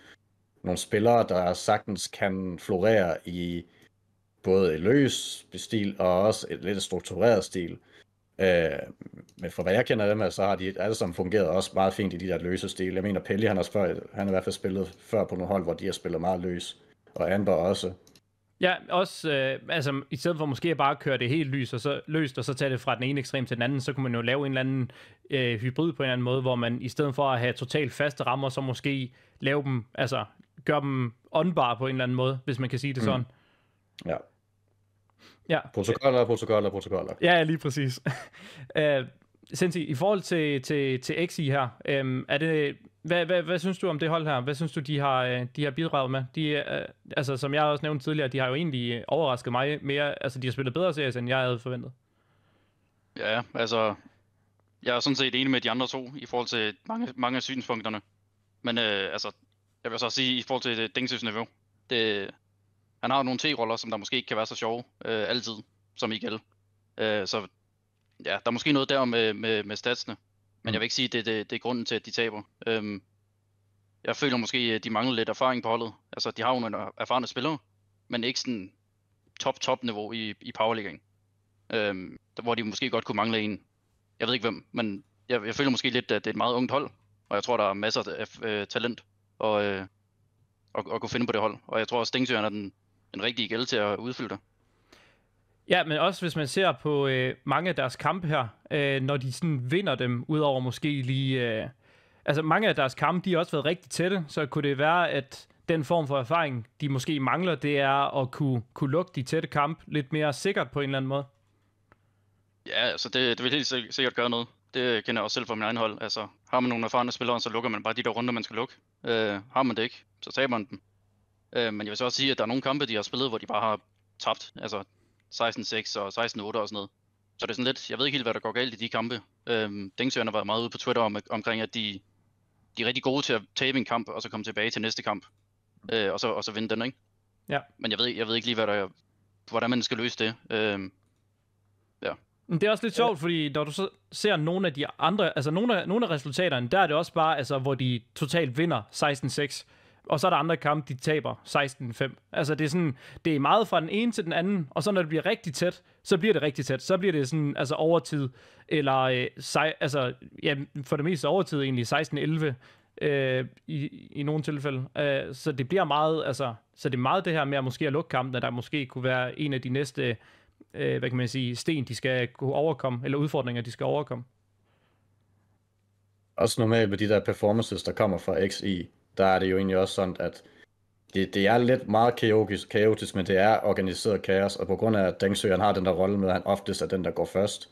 nogle spillere, der sagtens kan florere i både et løs stil og også et lidt struktureret stil. Øh, men for hvad jeg kender dem, så har de alle sammen fungeret også meget fint i de der løse stil. Jeg mener, Pelle, han har, før, han har i hvert fald spillet før på nogle hold, hvor de har spillet meget løs. Og Amber også. Ja, også, øh, altså i stedet for måske bare at køre det helt lys og så, løst, og så tage det fra den ene ekstrem til den anden, så kunne man jo lave en eller anden øh, hybrid på en eller anden måde, hvor man i stedet for at have totalt faste rammer, så måske lave dem, altså gøre dem åndbare på en eller anden måde, hvis man kan sige det mm. sådan. Ja. Ja. Protokoller, protokoller, protokoller. Ja, lige præcis. øh, Sensi, i forhold til, til, til XI her, øhm, er det, hvad, hvad, hvad synes du om det hold her? Hvad synes du, de har, øh, de har bidraget med? De, øh, altså, som jeg også nævnte tidligere, de har jo egentlig overrasket mig mere. Altså, de har spillet bedre series, end jeg havde forventet. Ja, altså, jeg er sådan set enig med de andre to i forhold til mange, mange af synspunkterne. Men øh, altså, jeg vil så sige, i forhold til Dingsøs niveau, det, han har nogle T-roller, som der måske ikke kan være så sjove øh, altid, som Miguel. Øh, så ja, der er måske noget der med, med, med statsene. Men jeg mm. vil ikke sige, at det, det, det er grunden til, at de taber. Øhm, jeg føler måske, at de mangler lidt erfaring på holdet. Altså, de har jo nogle erfarne spillere, men ikke sådan top-top-niveau i, i powerligging. Øhm, hvor de måske godt kunne mangle en. Jeg ved ikke hvem, men jeg, jeg føler måske lidt, at det er et meget ungt hold. Og jeg tror, der er masser af øh, talent og, øh, at, at kunne finde på det hold. Og jeg tror også, at er den den rigtige gæld til at udfylde dig. Ja, men også hvis man ser på øh, mange af deres kampe her, øh, når de sådan vinder dem, udover måske lige... Øh, altså mange af deres kampe, de har også været rigtig tætte, så kunne det være, at den form for erfaring, de måske mangler, det er at kunne, kunne lukke de tætte kampe lidt mere sikkert på en eller anden måde. Ja, altså det, det vil helt sikkert gøre noget. Det kender jeg også selv fra min egen hold. Altså, har man nogle erfarne spillere, så lukker man bare de der runder, man skal lukke. Øh, har man det ikke, så taber man dem. Øh, men jeg vil så også sige, at der er nogle kampe, de har spillet, hvor de bare har tabt. Altså 16-6 og 16-8 og sådan noget. Så det er sådan lidt, jeg ved ikke helt, hvad der går galt i de kampe. Øh, Dingsøren har været meget ude på Twitter om, omkring, at de, de er rigtig gode til at tabe en kamp, og så komme tilbage til næste kamp, øh, og, så, og så vinde den, ikke? Ja. Men jeg ved, jeg ved ikke lige, hvad der, hvordan man skal løse det. Øh, ja. Men det er også lidt sjovt, fordi når du så ser nogle af de andre, altså nogle af, nogle af resultaterne, der er det også bare, altså, hvor de totalt vinder 16-6 og så er der andre kampe, de taber 16-5. Altså det er sådan, det er meget fra den ene til den anden, og så når det bliver rigtig tæt, så bliver det rigtig tæt. Så bliver det sådan, altså overtid, eller øh, sej, altså, ja, for det meste overtid egentlig 16-11 øh, i, i nogle tilfælde. Øh, så det bliver meget, altså, så det er meget det her med at måske at lukke kampen, der måske kunne være en af de næste, øh, hvad kan man sige, sten, de skal kunne overkomme, eller udfordringer, de skal overkomme. Også normalt med de der performances, der kommer fra XI, der er det jo egentlig også sådan, at det, det er lidt meget kaotisk, kaotisk, men det er organiseret kaos, og på grund af, at Dengsø, han har den der rolle med, at han oftest er den, der går først.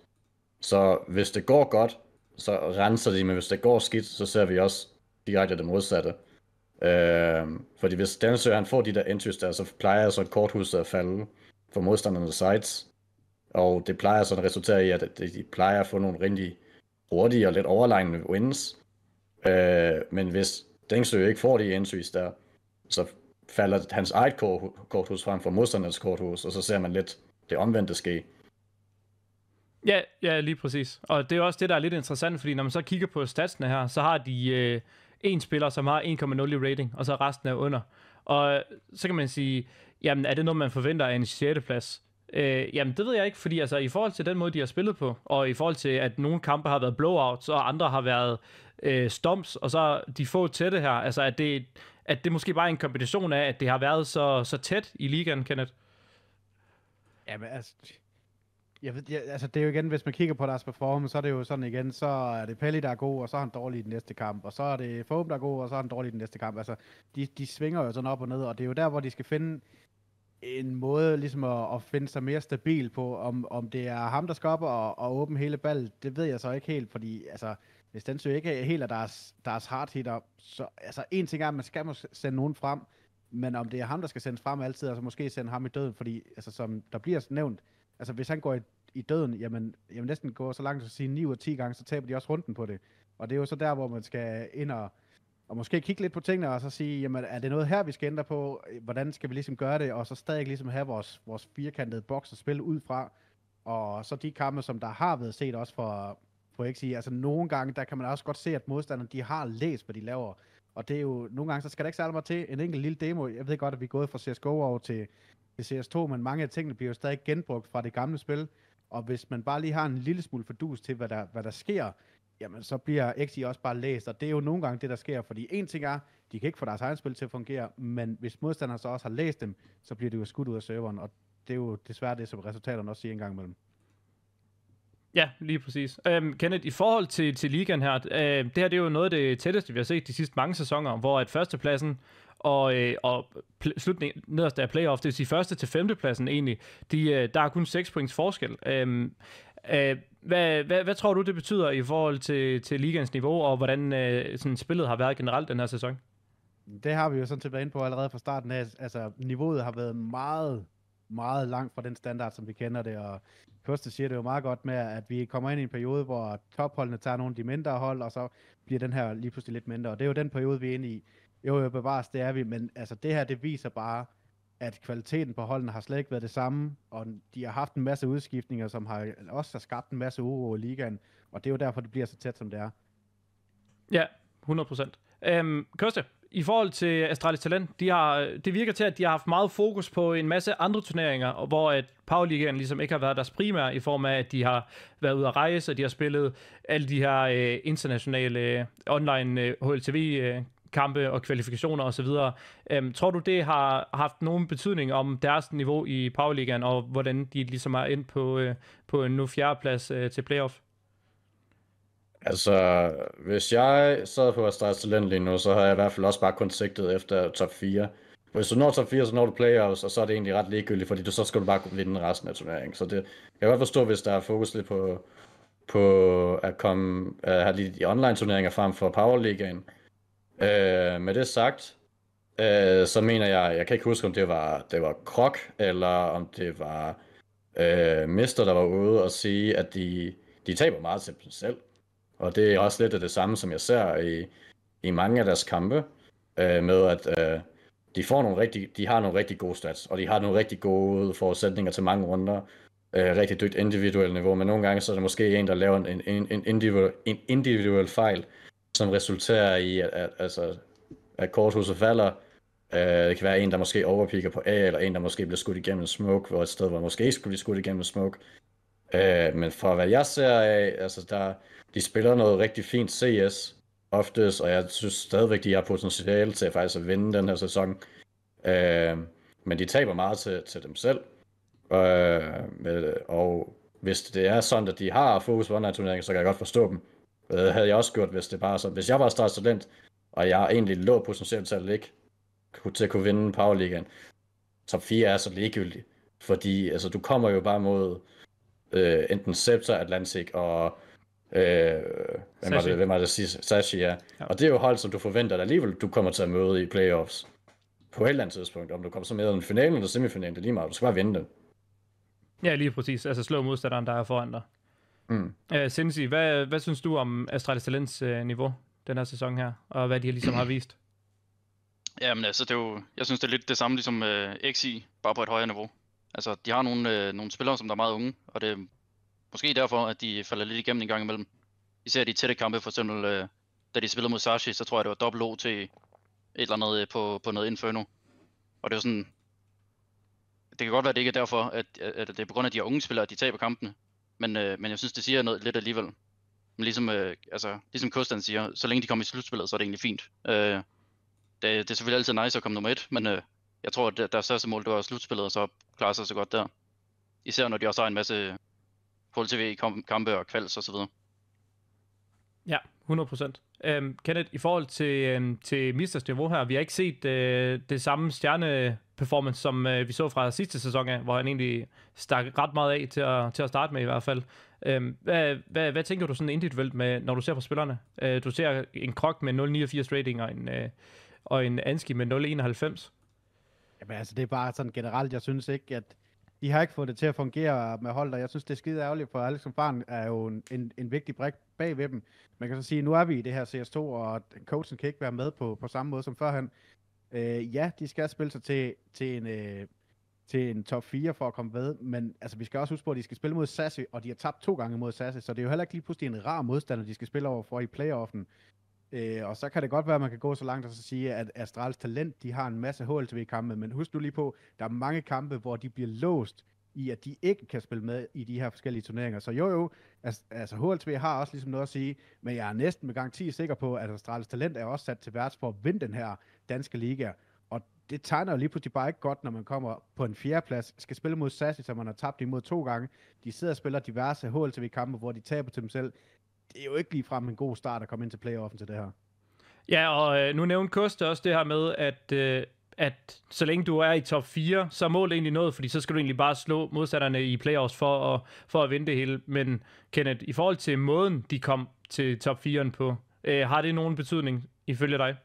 Så hvis det går godt, så renser de, men hvis det går skidt, så ser vi også direkte det modsatte. Øh, fordi hvis Dengsø, han får de der entries der, så plejer så korthuset at falde for modstandernes sites, og det plejer sådan at resultere i, at de plejer at få nogle rigtig hurtige og lidt overlegnende wins. Øh, men hvis Dengsø ikke får de indsys der, så falder hans eget korthus frem for modstandernes korthus, og så ser man lidt det omvendte ske. Ja, ja, lige præcis. Og det er også det, der er lidt interessant, fordi når man så kigger på statsene her, så har de øh, en spiller, som har 1,0 i rating, og så resten er under. Og så kan man sige, jamen er det noget, man forventer af en 6. plads? Øh, jamen det ved jeg ikke, fordi altså i forhold til den måde, de har spillet på, og i forhold til, at nogle kampe har været blowouts, og andre har været øh, stoms, og så de få tætte her. Altså, at det, at det måske bare er en kombination af, at det har været så, så tæt i ligaen, Kenneth? Jamen, altså... Jeg ved, jeg, altså, det er jo igen, hvis man kigger på deres performance, så er det jo sådan igen, så er det Pelli, der er god, og så er han dårlig i den næste kamp, og så er det Fogum, der er god, og så er han dårlig i den næste kamp. Altså, de, de svinger jo sådan op og ned, og det er jo der, hvor de skal finde en måde ligesom at, at finde sig mere stabil på, om, om det er ham, der skal op og, og åbne hele ballet, det ved jeg så ikke helt, fordi altså, hvis den søger ikke helt af deres, deres hard hitter, så altså en ting er, at man skal måske sende nogen frem, men om det er ham, der skal sendes frem altid, altså måske sende ham i døden, fordi altså, som der bliver nævnt, altså hvis han går i, i døden, jamen, jamen næsten går så langt at sige 9 og 10 gange, så taber de også runden på det. Og det er jo så der, hvor man skal ind og, og måske kigge lidt på tingene, og så sige, jamen er det noget her, vi skal ændre på? Hvordan skal vi ligesom gøre det? Og så stadig ligesom have vores, vores firkantede boks at spille ud fra. Og så de kampe, som der har været set også for, ikke sige. Altså nogle gange, der kan man også godt se, at modstanderne, de har læst, hvad de laver. Og det er jo, nogle gange, så skal der ikke særlig meget til en enkelt lille demo. Jeg ved godt, at vi er gået fra CSGO over til, til CS2, men mange af tingene bliver jo stadig genbrugt fra det gamle spil. Og hvis man bare lige har en lille smule fordus til, hvad der, hvad der sker, jamen så bliver XI også bare læst. Og det er jo nogle gange det, der sker, fordi en ting er, de kan ikke få deres egen spil til at fungere, men hvis modstanderne så også har læst dem, så bliver det jo skudt ud af serveren, og det er jo desværre det, som resultaterne også siger en gang imellem. Ja, lige præcis. Øhm, Kenneth, i forhold til, til ligaen her, øh, det her det er jo noget af det tætteste, vi har set de sidste mange sæsoner, hvor at førstepladsen og, øh, og slutningen nederst af playoff, det vil sige første til femtepladsen egentlig, de, øh, der er kun 6 points forskel. Øhm, øh, hvad, hvad, hvad tror du, det betyder i forhold til, til ligans niveau, og hvordan øh, sådan spillet har været generelt den her sæson? Det har vi jo sådan tilbage ind på allerede fra starten af. Altså, niveauet har været meget meget langt fra den standard, som vi kender det, og Koste siger det jo meget godt med, at vi kommer ind i en periode, hvor topholdene tager nogle af de mindre hold, og så bliver den her lige pludselig lidt mindre, og det er jo den periode, vi er inde i. Jo, jo, bevares, det er vi, men altså det her, det viser bare, at kvaliteten på holdene har slet ikke været det samme, og de har haft en masse udskiftninger, som har også har skabt en masse uro i ligaen, og det er jo derfor, det bliver så tæt, som det er. Ja, 100 Øhm, Koste, i forhold til Astralis Talent, de har, det virker til, at de har haft meget fokus på en masse andre turneringer, hvor at Powerligaen ligesom ikke har været deres primære, i form af, at de har været ude at rejse, og de har spillet alle de her øh, internationale øh, online øh, HLTV øh, kampe og kvalifikationer osv. Øhm, tror du, det har haft nogen betydning om deres niveau i Powerligaen, og hvordan de ligesom er ind på, øh, på en nu fjerdeplads øh, til playoff? Altså, hvis jeg sad på at starte talent lige nu, så havde jeg i hvert fald også bare kun sigtet efter top 4. Hvis du når top 4, så når du playoffs, og så er det egentlig ret ligegyldigt, fordi du, så skal du bare kunne vinde resten af turneringen. Så det, jeg kan godt forstå, hvis der er fokus lidt på, på at komme, at have lidt de online turneringer frem for Powerligaen. Øh, med det sagt, øh, så mener jeg, jeg kan ikke huske, om det var, det var Krok, eller om det var øh, Mister, der var ude og sige, at de, de taber meget til dem selv. Og det er også lidt af det samme, som jeg ser i, i mange af deres kampe, øh, med at øh, de, får nogle rigtig, de har nogle rigtig gode stats, og de har nogle rigtig gode forudsætninger til mange runder, øh, rigtig dygt individuelt niveau, men nogle gange så er der måske en, der laver en, en, en, individuel, en individuel fejl, som resulterer i, at, at, altså, at korthuset falder. Øh, det kan være en, der måske overpikker på A, eller en, der måske bliver skudt igennem smoke, hvor et sted, hvor måske skulle blive skudt igennem smoke. Øh, men for hvad jeg ser af, altså der, de spiller noget rigtig fint CS oftest, og jeg synes stadigvæk, de har potentiale til at faktisk at vinde den her sæson. Øh, men de taber meget til, til dem selv. Øh, med, og hvis det er sådan, at de har fokus på online så kan jeg godt forstå dem. Det øh, havde jeg også gjort, hvis det bare så. Hvis jeg var student, og jeg egentlig lå potentielt til at ligge, til at kunne vinde Power League, top 4 er så ligegyldigt. Fordi altså, du kommer jo bare mod øh, enten Scepter, Atlantic og Øh, hvem, var det, hvem var det sidste? Sashi, ja. ja. Og det er jo hold, som du forventer, at alligevel du kommer til at møde i playoffs. På et eller andet tidspunkt. Om du kommer så med i finalen eller semifinalen, det er lige meget. Du skal bare vinde den. Ja, lige præcis. Altså slå modstanderen, der er foran dig. Mm. Øh, Cincy, hvad, hvad synes du om Astralis Talents øh, niveau den her sæson her? Og hvad de ligesom har vist? Jamen altså, det er jo, jeg synes, det er lidt det samme ligesom øh, XI, bare på et højere niveau. Altså, de har nogle, øh, nogle spillere, som der er meget unge, og det Måske derfor, at de falder lidt igennem en gang imellem. Især de tætte kampe, for eksempel øh, da de spillede mod Sashi, så tror jeg, det var dobbelt O til et eller andet øh, på, på noget Inferno. Og det er sådan... Det kan godt være, at det ikke er derfor, at, at det er på grund af de her unge spillere, at de taber kampene. Men, øh, men jeg synes, det siger noget lidt alligevel. Men ligesom, øh, altså, ligesom Kostan siger, så længe de kommer i slutspillet, så er det egentlig fint. Øh, det, det er selvfølgelig altid nice at komme nummer et, men øh, jeg tror, at deres største mål, det var slutspillet, og så klarer sig så godt der. Især når de også har en masse TV kampe og kvalds og så videre. Ja, 100 procent. Øhm, Kenneth, i forhold til, øhm, til Misters niveau her, vi har ikke set øh, det samme stjerne-performance, som øh, vi så fra sidste sæson af, hvor han egentlig stak ret meget af til at, til at starte med i hvert fald. Øhm, hvad, hvad, hvad tænker du sådan individuelt, med, når du ser på spillerne? Øh, du ser en krok med 0,89 rating og en, øh, og en Anski med 0,91. Jamen altså, det er bare sådan generelt, jeg synes ikke, at de har ikke fået det til at fungere med og Jeg synes, det er skide ærgerligt, for Alex Faren er jo en, en, en vigtig brik bag ved dem. Man kan så sige, nu er vi i det her CS2, og coachen kan ikke være med på, på samme måde som førhen. Øh, ja, de skal spille sig til, til en, øh, til en top 4 for at komme ved, men altså, vi skal også huske på, at de skal spille mod Sassi, og de har tabt to gange mod Sassi, så det er jo heller ikke lige pludselig en rar modstander, de skal spille over for i playoffen. Øh, og så kan det godt være, at man kan gå så langt og så sige, at Astrals talent, de har en masse HLTV-kampe, men husk nu lige på, der er mange kampe, hvor de bliver låst i, at de ikke kan spille med i de her forskellige turneringer. Så jo, jo, altså HLTV har også ligesom noget at sige, men jeg er næsten med garanti sikker på, at Astrales talent er også sat til værts for at vinde den her danske liga. Og det tegner jo lige pludselig bare ikke godt, når man kommer på en fjerdeplads, skal spille mod Sassi, som man har tabt imod to gange. De sidder og spiller diverse HLTV-kampe, hvor de taber til dem selv det er jo ikke ligefrem en god start at komme ind til playoffen til det her. Ja, og øh, nu nævnte Kost også det her med, at, øh, at så længe du er i top 4, så er målet egentlig noget, fordi så skal du egentlig bare slå modstanderne i playoffs for at, for at vinde det hele. Men Kenneth, i forhold til måden, de kom til top 4'en på, øh, har det nogen betydning ifølge dig?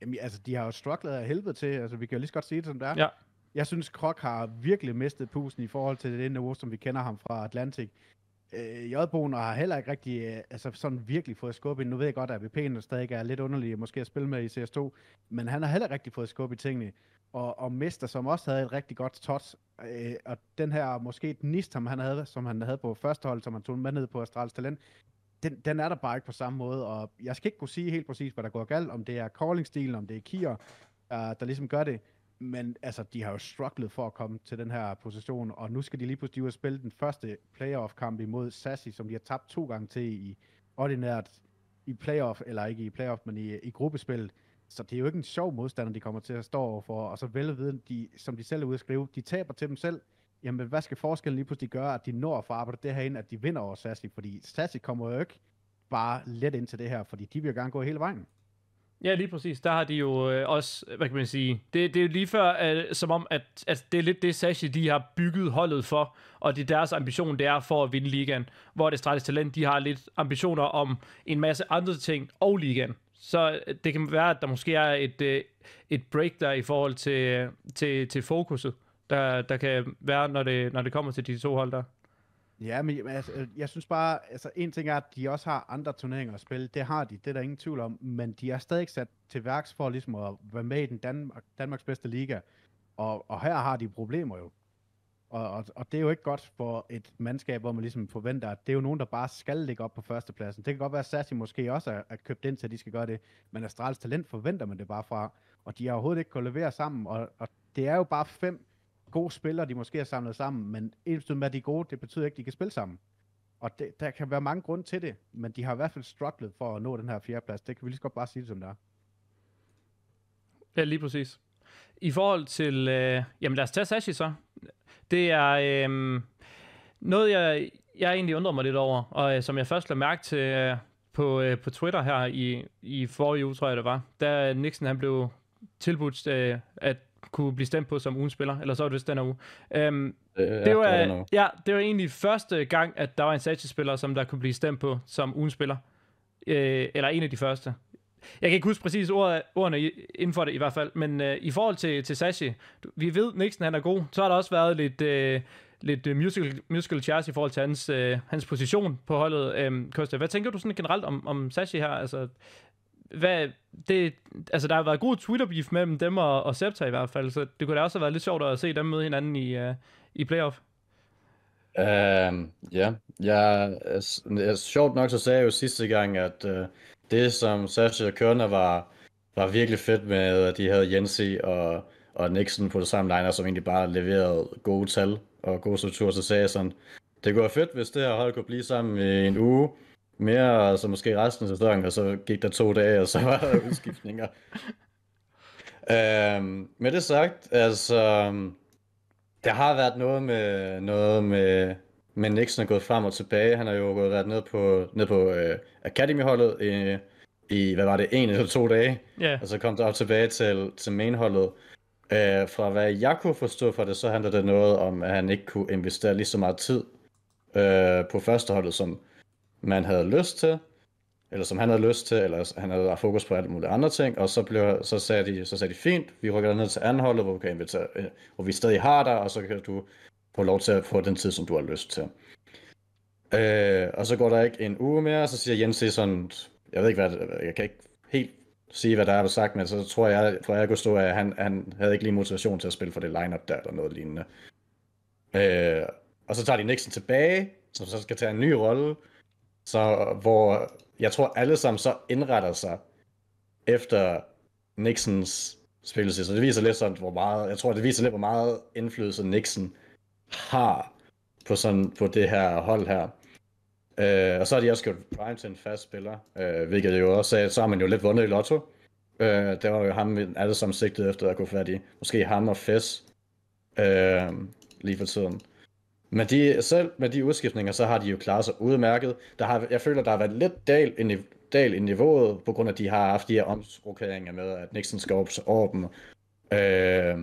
Jamen, altså, de har jo strugglet af helvede til, altså, vi kan jo lige så godt sige det, som det er. Ja. Jeg synes, Krok har virkelig mistet pusen i forhold til det niveau, som vi kender ham fra Atlantic øh, Jodboen har heller ikke rigtig øh, altså sådan virkelig fået skub ind. Nu ved jeg godt, at VP'en stadig er lidt underlig måske at spille med i CS2, men han har heller ikke rigtig fået skub i tingene. Og, og Mester, som også havde et rigtig godt tot, øh, og den her måske nist, som han havde, som han havde på første hold, som han tog med ned på Astrals Talent, den, den er der bare ikke på samme måde, og jeg skal ikke kunne sige helt præcis, hvad der går galt, om det er calling-stilen, om det er Kier, øh, der ligesom gør det, men altså, de har jo strugglet for at komme til den her position, og nu skal de lige pludselig ud og spille den første playoff-kamp imod Sassi, som de har tabt to gange til i ordinært i playoff, eller ikke i playoff, men i, i gruppespillet. Så det er jo ikke en sjov modstander, de kommer til at stå overfor, og så velviden, de, som de selv er ude at skrive, de taber til dem selv. Jamen, hvad skal forskellen lige pludselig gøre, at de når at få arbejdet det herinde, at de vinder over Sassi? Fordi Sassi kommer jo ikke bare let ind til det her, fordi de vil jo gerne gå hele vejen. Ja, lige præcis. Der har de jo øh, også, hvad kan man sige, det, det er jo lige før, øh, som om, at, at det er lidt det Sashi, de har bygget holdet for, og det er deres ambition, det er for at vinde ligaen, hvor det strategiske talent, de har lidt ambitioner om en masse andre ting og ligaen. Så øh, det kan være, at der måske er et, øh, et break der i forhold til, øh, til, til fokuset, der, der kan være, når det, når det kommer til de to hold der. Ja, men altså, øh, jeg synes bare, altså en ting er, at de også har andre turneringer at spille. Det har de, det er der ingen tvivl om. Men de er stadig sat til værks for ligesom at være med i den Danmark, Danmarks bedste liga. Og, og her har de problemer jo. Og, og, og det er jo ikke godt for et mandskab, hvor man ligesom forventer, at det er jo nogen, der bare skal ligge op på førstepladsen. Det kan godt være, at Sassi måske også er, er købt ind til, at de skal gøre det, men Astrals talent forventer man det bare fra. Og de har overhovedet ikke kunne levere sammen, og, og det er jo bare fem gode spillere, de måske har samlet sammen, men ens med, at de er gode, det betyder ikke, at de kan spille sammen. Og det, der kan være mange grunde til det, men de har i hvert fald strugglet for at nå den her fjerdeplads. Det kan vi lige så godt bare sige det, som det er. Ja, lige præcis. I forhold til... Øh, jamen lad os tage Sashi så. Det er øh, noget, jeg, jeg egentlig undrer mig lidt over, og øh, som jeg først lagde mærke til øh, på, øh, på Twitter her i, i forrige uge, tror jeg det var, da Nixon han blev tilbudt, øh, at kunne blive stemt på som ugens spiller, eller så var det vist den her uge. Øhm, øh, det, var, det, ja, det var egentlig første gang, at der var en Sachi-spiller, som der kunne blive stemt på som ugens spiller. Øh, eller en af de første. Jeg kan ikke huske præcis ord, ordene inden for det i hvert fald, men øh, i forhold til, til Sashi, vi ved, at han er god, så har der også været lidt, øh, lidt øh, musical, musical chairs i forhold til hans, øh, hans position på holdet. Øh, Kosta, hvad tænker du sådan generelt om, om Sashi her? Altså, hvad, det, altså, der har været god Twitter-beef mellem dem og, og Septa i hvert fald, så det kunne da også have været lidt sjovt at se dem møde hinanden i, uh, i playoff. Uh, ja, yeah. Altså, jeg, sjovt nok så sagde jeg jo sidste gang, at uh, det som Sasha og Kørner var, var virkelig fedt med, at de havde Jensi og, og Nixon på det samme liner, som egentlig bare leverede gode tal og gode strukturer, så sagde jeg sådan, det kunne være fedt, hvis det her hold kunne blive sammen i en uge, mere, så altså måske resten af sæsonen, og så gik der to dage, og så var der udskiftninger. øhm, med det sagt, altså, der har været noget med, noget med, men Nixon er gået frem og tilbage. Han har jo gået været ned på, ned på øh, Academy-holdet i, i, hvad var det, en eller to dage. Yeah. Og så kom der op tilbage til, til main-holdet. Øh, fra hvad jeg kunne forstå fra det, så handler det noget om, at han ikke kunne investere lige så meget tid øh, på førsteholdet, som man havde lyst til, eller som han havde lyst til, eller han havde fokus på alt muligt andre ting, og så, blev, så, sagde, de, så sagde de, fint, vi rykker dig ned til anholdet, hvor vi, kan invitere, øh, hvor vi stadig har dig, og så kan du få lov til at få den tid, som du har lyst til. Øh, og så går der ikke en uge mere, og så siger Jens sådan, jeg ved ikke hvad, jeg kan ikke helt sige, hvad der er sagt, men så tror jeg, for jeg kunne stå, at han, han havde ikke lige motivation til at spille for det lineup der, eller noget lignende. Øh, og så tager de Nixon tilbage, som så skal tage en ny rolle, så hvor jeg tror alle sammen så indretter sig efter Nixons spillelse. Så det viser lidt sådan, hvor meget, jeg tror, det viser lidt, hvor meget indflydelse Nixon har på, sådan, på det her hold her. Øh, og så har de også gjort Prime til en fast spiller, øh, hvilket jo også sagde, så har man jo lidt vundet i lotto. Øh, det var jo ham, alle sammen sigtede efter at gå færdig. i. Måske ham og Fes øh, lige for tiden. Men de, selv med de udskiftninger, så har de jo klaret sig udmærket. Der har, jeg føler, der har været lidt dal i, dal i niveauet, på grund af, at de har haft de her omrokeringer med, at Nixon skal op til orden. Øh,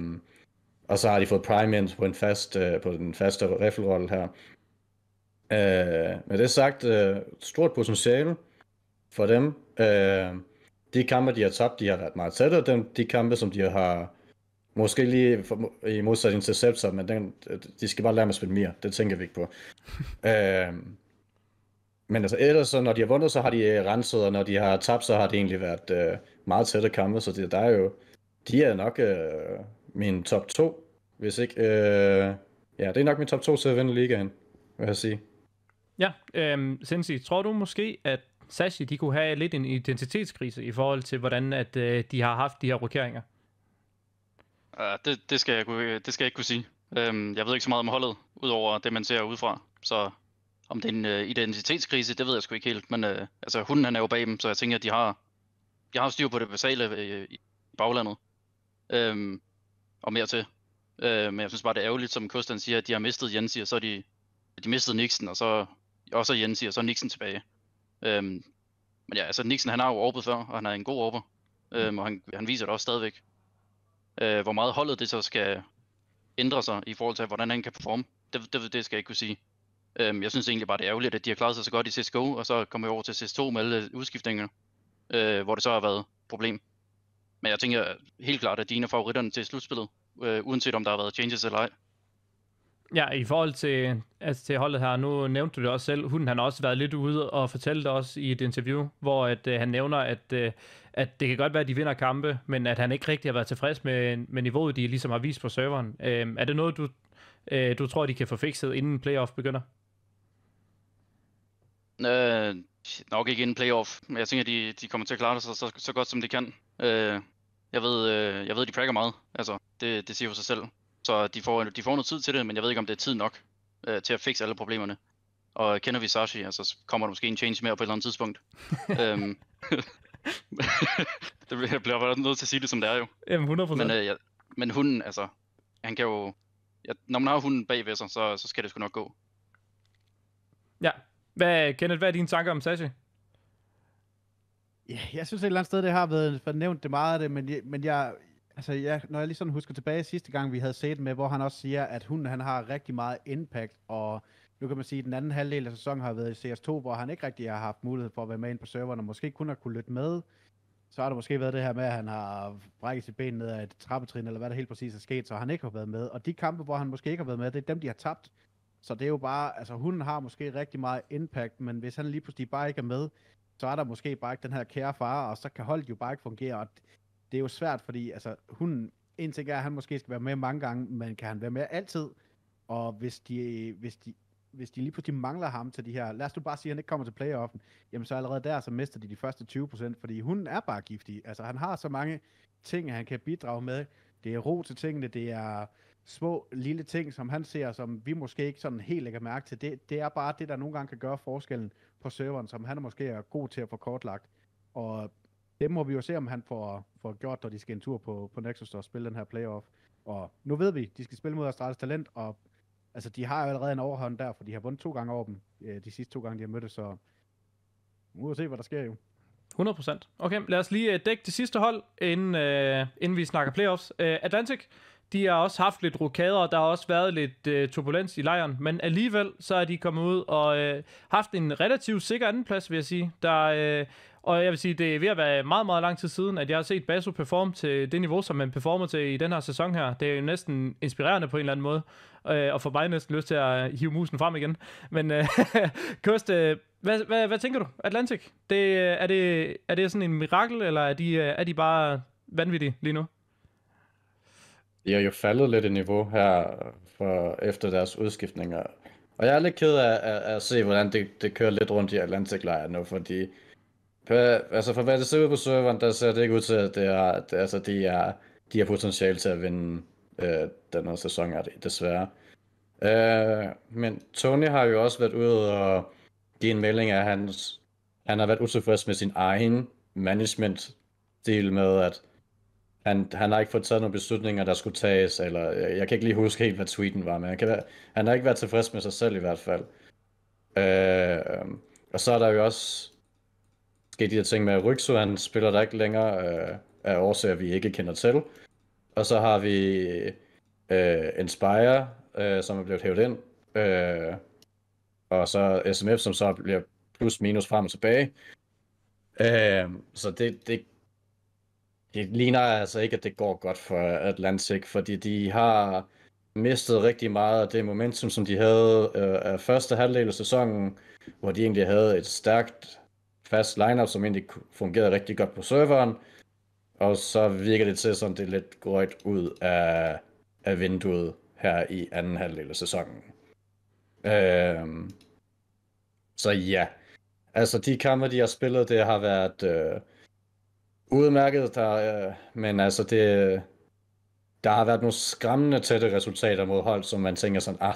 og så har de fået Prime ind på, en fast, øh, på den faste riffelrolle her. Øh, med det sagt, øh, stort potentiale for dem. Øh, de kampe, de har tabt, de har været meget tættere. Dem, de kampe, som de har Måske lige for, i modsætning til Scepter, men den, de skal bare lære mig at spille mere. Det tænker vi ikke på. øh, men altså ellers, så når de har vundet, så har de øh, renset, og når de har tabt, så har det egentlig været øh, meget tætte kampe, så det, der er jo, de er nok øh, min top 2, hvis ikke, øh, ja, det er nok min top 2 til at vinde ligaen, vil jeg sige. Ja, øh, Sensi, tror du måske, at Sashi, de kunne have lidt en identitetskrise i forhold til, hvordan at øh, de har haft de her rokeringer? Uh, det, det, skal jeg øh, det skal jeg ikke kunne sige. Øhm, jeg ved ikke så meget om holdet, udover det, man ser udefra. Så om det er en øh, identitetskrise, det ved jeg sgu ikke helt. Men øh, altså, hunden han er jo bag dem, så jeg tænker, at de har, de har styr på det basale øh, i baglandet. Øhm, og mere til. Øh, men jeg synes bare, det er ærgerligt, som Kostan siger, at de har mistet Jensi, og så de, de mistet Nixon, og så også Jensi, og så Nixon tilbage. Øhm, men ja, altså Nixon, han har jo orpet før, og han er en god orper. Øhm, og han, han viser det også stadigvæk. Øh, hvor meget holdet det så skal ændre sig i forhold til, hvordan han kan performe, det, det, det skal jeg ikke kunne sige. Øhm, jeg synes egentlig bare, det er ærgerligt, at de har klaret sig så godt i CSGO, og så kommer jeg over til CS2 med alle udskiftninger, øh, hvor det så har været problem. Men jeg tænker helt klart, at de er favoritterne til slutspillet, øh, uanset om der har været changes eller ej. Ja, i forhold til, altså til holdet her, nu nævnte du det også selv, hunden han har også været lidt ude og fortalte os i et interview, hvor at, øh, han nævner, at, øh, at det kan godt være, at de vinder kampe, men at han ikke rigtig har været tilfreds med, med niveauet, de ligesom har vist på serveren. Øh, er det noget, du, øh, du tror, de kan få fikset, inden playoff begynder? Øh, nok ikke inden playoff, men jeg tænker, at de, de kommer til at klare det så, så, så godt, som de kan. Øh, jeg ved, øh, jeg ved, de prækker meget. Altså, det, det siger jo sig selv. Så de får, de får noget tid til det, men jeg ved ikke, om det er tid nok øh, til at fikse alle problemerne. Og kender vi Sashi, altså, så kommer der måske en change mere på et eller andet tidspunkt. øhm, det bliver bare nødt til at sige det, som det er jo. Jamen, 100%. Men, øh, ja, men hunden, altså, han kan jo... Ja, når man har hunden bag ved sig, så, så skal det sgu nok gå. Ja. Hvad, Kenneth, hvad er dine tanker om Sashi? Ja, jeg synes et eller andet sted, det har været nævnt det meget af det, men, jeg, men jeg, Altså, ja, når jeg lige sådan husker tilbage sidste gang, vi havde set med, hvor han også siger, at hunden han har rigtig meget impact, og nu kan man sige, at den anden halvdel af sæsonen har været i CS2, hvor han ikke rigtig har haft mulighed for at være med ind på serveren, og måske kun har kunne lytte med. Så har der måske været det her med, at han har brækket sit ben ned ad et trappetrin, eller hvad der helt præcis er sket, så han ikke har været med. Og de kampe, hvor han måske ikke har været med, det er dem, de har tabt. Så det er jo bare, altså hunden har måske rigtig meget impact, men hvis han lige pludselig bare ikke er med, så er der måske bare ikke den her kære far, og så kan holdet jo bare ikke fungere. Og det er jo svært, fordi altså, hunden, en ting er, at han måske skal være med mange gange, men kan han være med altid? Og hvis de, hvis de, hvis de lige pludselig mangler ham til de her, lad os du bare sige, at han ikke kommer til playoffen, jamen så allerede der, så mister de de første 20%, fordi hunden er bare giftig. Altså han har så mange ting, han kan bidrage med. Det er ro til tingene, det er små lille ting, som han ser, som vi måske ikke sådan helt lægger mærke til. Det, det er bare det, der nogle gange kan gøre forskellen på serveren, som han måske er god til at få kortlagt. Og det må vi jo se, om han får, får gjort, når de skal en tur på, på Nexus og spille den her playoff. Og nu ved vi, de skal spille mod Astralis Talent, og altså, de har jo allerede en overhånd der, for de har vundet to gange over dem, øh, de sidste to gange, de har mødt så nu må se, hvad der sker jo. 100%. Okay, lad os lige øh, dække det sidste hold, inden, øh, inden vi snakker playoffs. Øh, Atlantic, de har også haft lidt rokader, og der har også været lidt øh, turbulens i lejren, men alligevel så er de kommet ud og øh, haft en relativt sikker andenplads, vil jeg sige. Der, øh, og jeg vil sige, det er ved at være meget, meget lang tid siden, at jeg har set Basso performe til det niveau, som man performer til i den her sæson her. Det er jo næsten inspirerende på en eller anden måde, øh, og for mig næsten lyst til at øh, hive musen frem igen. Men øh, Kost, øh, hvad, hvad, hvad tænker du? Atlantic, det, øh, er, det, er det sådan en mirakel, eller er de, øh, er de bare vanvittige lige nu? de har jo faldet lidt i niveau her for, efter deres udskiftninger. Og jeg er lidt ked af, af, af at se, hvordan det, det kører lidt rundt i atlantic nu, fordi på, altså for hvad det ser ud på serveren, der ser det ikke ud til, at det er, det, altså de, er, de har potentiale til at vinde øh, den her sæson, er det, desværre. Øh, men Tony har jo også været ude og give en melding af hans, han har været utilfreds med sin egen management-stil med, at han, han har ikke fået taget nogle beslutninger, der skulle tages, eller jeg kan ikke lige huske helt, hvad tweeten var, men han, kan, han har ikke været tilfreds med sig selv i hvert fald. Øh, og så er der jo også sket de her ting med, at Ryksu, han spiller der ikke længere øh, af årsager, vi ikke kender til. Og så har vi øh, Inspire, øh, som er blevet hævet ind, øh, og så SMF, som så bliver plus minus frem og tilbage. Øh, så det, det det ligner altså ikke, at det går godt for Atlantic, fordi de har mistet rigtig meget af det momentum, som de havde øh, af første halvdel af sæsonen, hvor de egentlig havde et stærkt fast lineup, som egentlig fungerede rigtig godt på serveren, og så virker det til, som det er lidt grøjt ud af, af vinduet her i anden halvdel af sæsonen. Øh, så ja, altså de kampe, de har spillet, det har været... Øh, Udmærket, der, øh, men altså det, der har været nogle skræmmende tætte resultater mod hold, som man tænker sådan, ah,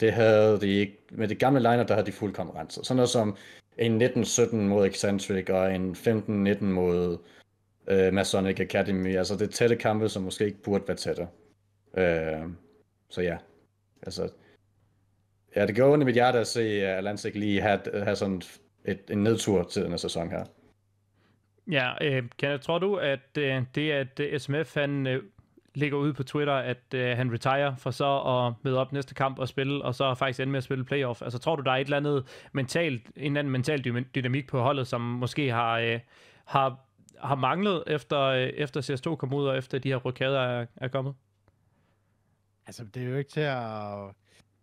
det havde de ikke. Med det gamle liner, der havde de fuldkommen renset. Sådan noget som en 19-17 mod Eccentric og en 15-19 mod øh, Masonic Academy. Altså det tætte kampe, som måske ikke burde være tætte. Øh, så ja, altså... Ja, det gjorde ondt i mit hjerte at se Atlantic lige have, have sådan et, en nedtur til den her sæson her. Ja, øh, Kenneth, tror du, at øh, det, at øh, SMF han øh, ligger ud på Twitter, at øh, han retire for så at møde op næste kamp og spille, og så faktisk ende med at spille playoff? Altså, tror du, der er et eller andet mentalt, en eller anden mental dynamik på holdet, som måske har, øh, har, har manglet efter, øh, efter CS2 kom ud, og efter de her rokader er, er kommet? Altså, det er jo ikke til at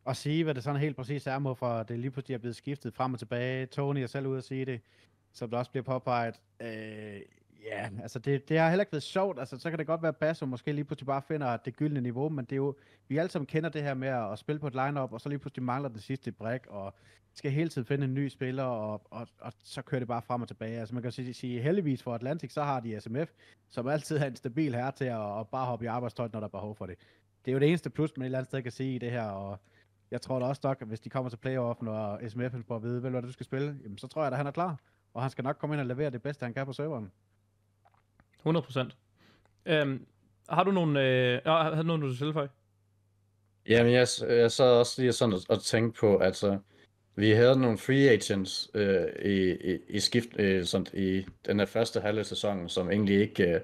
at sige, hvad det sådan helt præcis er, hvorfor det lige pludselig er blevet skiftet frem og tilbage. Tony er selv ude at sige det som der også bliver påpeget. Øh, ja, altså det, det har heller ikke været sjovt. Altså, så kan det godt være, at Basso måske lige pludselig bare finder det gyldne niveau, men det er jo, vi alle sammen kender det her med at, spille på et lineup og så lige pludselig mangler den sidste brik, og skal hele tiden finde en ny spiller, og, og, og så kører det bare frem og tilbage. Altså man kan sige, sige heldigvis for Atlantic, så har de SMF, som altid er en stabil her til at, at bare hoppe i arbejdstøj, når der er behov for det. Det er jo det eneste plus, man et eller andet sted kan sige i det her, og jeg tror da også nok, at hvis de kommer til playoffen, og SMF'en får at vide, vel, hvad du skal spille, jamen, så tror jeg da, han er klar og han skal nok komme ind og levere det bedste, han kan på serveren. 100 procent. Øhm, har du nogen, øh, har du nogen, du tilføje? Jamen, jeg, jeg sad også lige sådan og, og tænkte på, altså, vi havde nogle free agents øh, i, i, i, skift, øh, sådan, i den her første halve sæson, som egentlig ikke, øh,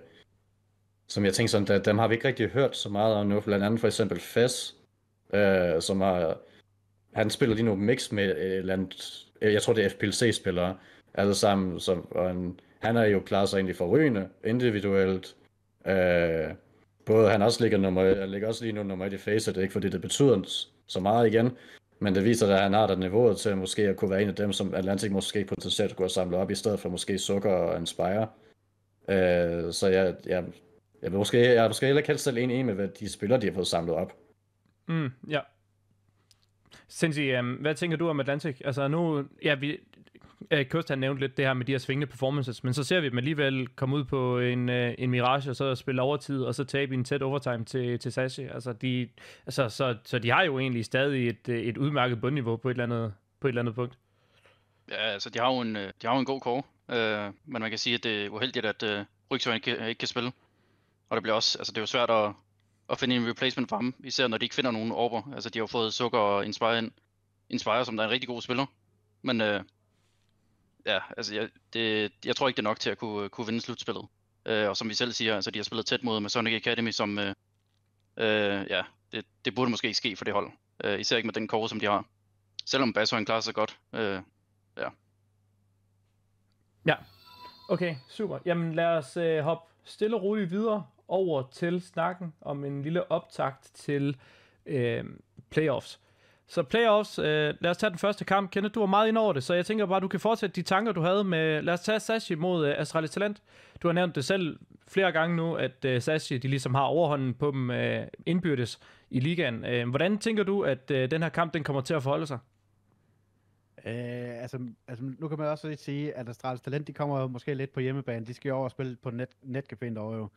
som jeg tænkte sådan, at dem har vi ikke rigtig hørt så meget om nu, blandt andet for eksempel Fes, øh, som har, han spiller lige nu mix med et eller andet, jeg tror det er FPLC-spillere, alle sammen. Så, og han, han er jo klar sig egentlig forrygende individuelt. Øh, både han også ligger, nummer, han øh, ligger også lige nu nummer et i facet, ikke fordi det betyder så meget igen, men det viser, at han har der niveauet til måske at kunne være en af dem, som Atlantic måske potentielt kunne have samlet op, i stedet for måske Sukker og Inspire. Øh, så jeg, jeg, jeg, vil måske, jeg er måske heller ikke helst selv enig med, hvad de spiller, de har fået samlet op. Mm, ja. Sindsig, um, øhm, hvad tænker du om Atlantic? Altså nu, ja, vi, øh, Kost han nævnte lidt det her med de her svingende performances, men så ser vi dem alligevel komme ud på en, øh, en Mirage, og så spille overtid, og så tabe en tæt overtime til, til Sashi. Altså, de, altså så, så de har jo egentlig stadig et, øh, et udmærket bundniveau på et eller andet, på et eller andet punkt. Ja, altså de har jo en, øh, de har jo en god kår, øh, men man kan sige, at det er uheldigt, at øh, Rygsøren ikke, ikke kan spille. Og det bliver også, altså det er jo svært at, at finde en replacement for ham, især når de ikke finder nogen over. Altså de har jo fået Sukker og Inspire ind. Inspire, som der er en rigtig god spiller, men øh, ja, altså jeg, det, jeg tror ikke, det er nok til at kunne, øh, kunne vinde slutspillet. Øh, og som vi selv siger, altså de har spillet tæt mod med Sonic Academy, som øh, øh, ja, det, det burde måske ikke ske for det hold. Øh, især ikke med den kåre, som de har. Selvom Bashøjen klarer sig godt. Øh, ja. Ja, okay, super. Jamen lad os øh, hoppe stille og roligt videre over til snakken om en lille optakt til øh, playoffs. Så playoffs, øh, lad os tage den første kamp. Kenneth, du var meget ind over det, så jeg tænker bare, du kan fortsætte de tanker, du havde med... Lad os tage Sashi mod øh, Astralis Talent. Du har nævnt det selv flere gange nu, at øh, Sashi, de ligesom har overhånden på dem øh, indbyrdes i ligaen. Øh, hvordan tænker du, at øh, den her kamp, den kommer til at forholde sig? Øh, altså, altså, nu kan man også sige, at Astralis Talent, de kommer måske lidt på hjemmebane. De skal jo over og spille på net, netcaféen derovre jo.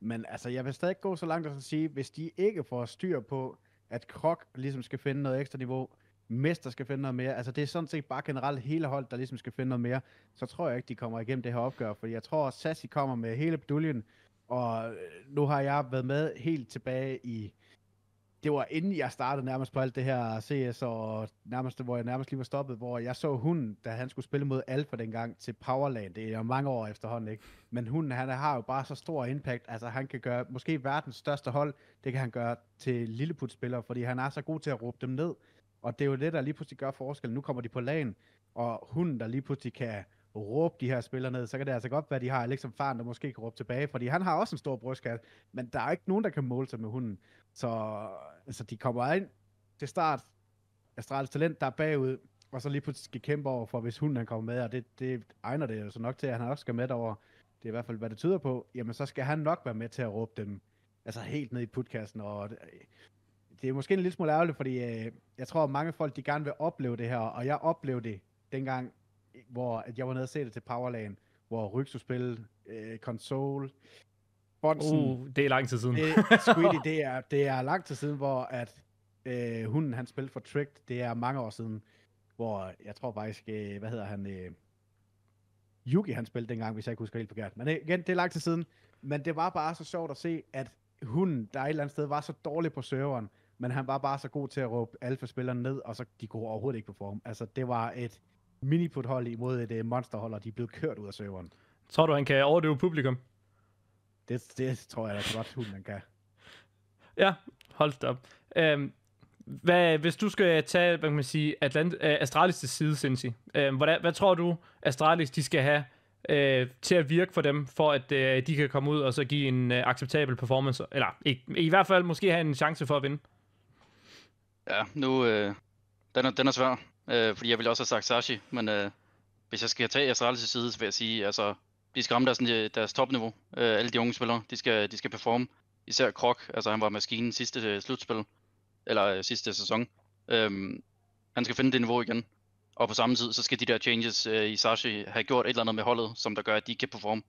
Men altså, jeg vil stadig gå så langt og sige, hvis de ikke får styr på at Krok ligesom skal finde noget ekstra niveau, Mester skal finde noget mere, altså det er sådan set bare generelt hele holdet, der ligesom skal finde noget mere, så tror jeg ikke, de kommer igennem det her opgør, fordi jeg tror, at Sassi kommer med hele beduljen, og nu har jeg været med helt tilbage i det var inden jeg startede nærmest på alt det her CS, og nærmest, hvor jeg nærmest lige var stoppet, hvor jeg så hunden, da han skulle spille mod Alfa dengang til Powerland, det er jo mange år efterhånden, ikke? Men hunden, han har jo bare så stor impact, altså han kan gøre, måske verdens største hold, det kan han gøre til Lilleput-spillere, fordi han er så god til at råbe dem ned, og det er jo det, der lige pludselig gør forskellen. Nu kommer de på lagen, og hunden, der lige pludselig kan råbe de her spillere ned, så kan det altså godt være, at de har Alex som faren, der måske kan råbe tilbage, fordi han har også en stor brystkasse, men der er ikke nogen, der kan måle sig med hunden. Så altså, de kommer ind til start, Astralis Talent, der er bagud, og så lige pludselig skal kæmpe over for, hvis hunden han kommer med, og det, det egner det jo så nok til, at han også skal med over. Det er i hvert fald, hvad det tyder på. Jamen, så skal han nok være med til at råbe dem altså helt ned i podcasten, og det, øh, det er måske en lille smule ærgerligt, fordi øh, jeg tror, at mange folk, de gerne vil opleve det her, og jeg oplevede det dengang, hvor at jeg var nede og se det til Powerland, hvor Rygsu spillede øh, Console, Bonsen. Uh, det er lang tid siden. Det, øh, Squiddy, det er, det er lang tid siden, hvor at, øh, hunden han spillede for Tricked, det er mange år siden, hvor jeg tror faktisk, øh, hvad hedder han, øh, Yugi han spillede dengang, hvis jeg ikke husker helt forkert. Men øh, igen, det er lang tid siden, men det var bare så sjovt at se, at hunden, der et eller andet sted, var så dårlig på serveren, men han var bare så god til at råbe alfa-spilleren ned, og så de kunne overhovedet ikke performe. Altså, det var et mini hold imod et uh, monsterhold, og de er blevet kørt ud af serveren. Tror du, han kan overdøve publikum? Det, det tror jeg da godt, hun han kan. Ja, hold da op. Øhm, hvad, hvis du skal tage, hvad kan man sige, Atlant, øh, Astralis til side, Cincy, øh, hvordan, hvad tror du, Astralis de skal have uh, til at virke for dem, for at uh, de kan komme ud og så give en uh, acceptabel performance, eller i, i hvert fald måske have en chance for at vinde? Ja, nu, Uh, den, er, den er svær. Øh, fordi jeg ville også have sagt Sashi, men øh, hvis jeg skal tage Astralis til side, så vil jeg sige, altså, de skal ramme deres, øh, deres topniveau. Øh, alle de unge spillere, de skal, de skal performe. Især Krok, altså han var maskinen sidste øh, slutspil, eller øh, sidste sæson. Øh, han skal finde det niveau igen. Og på samme tid, så skal de der changes øh, i Sashi have gjort et eller andet med holdet, som der gør, at de kan performe.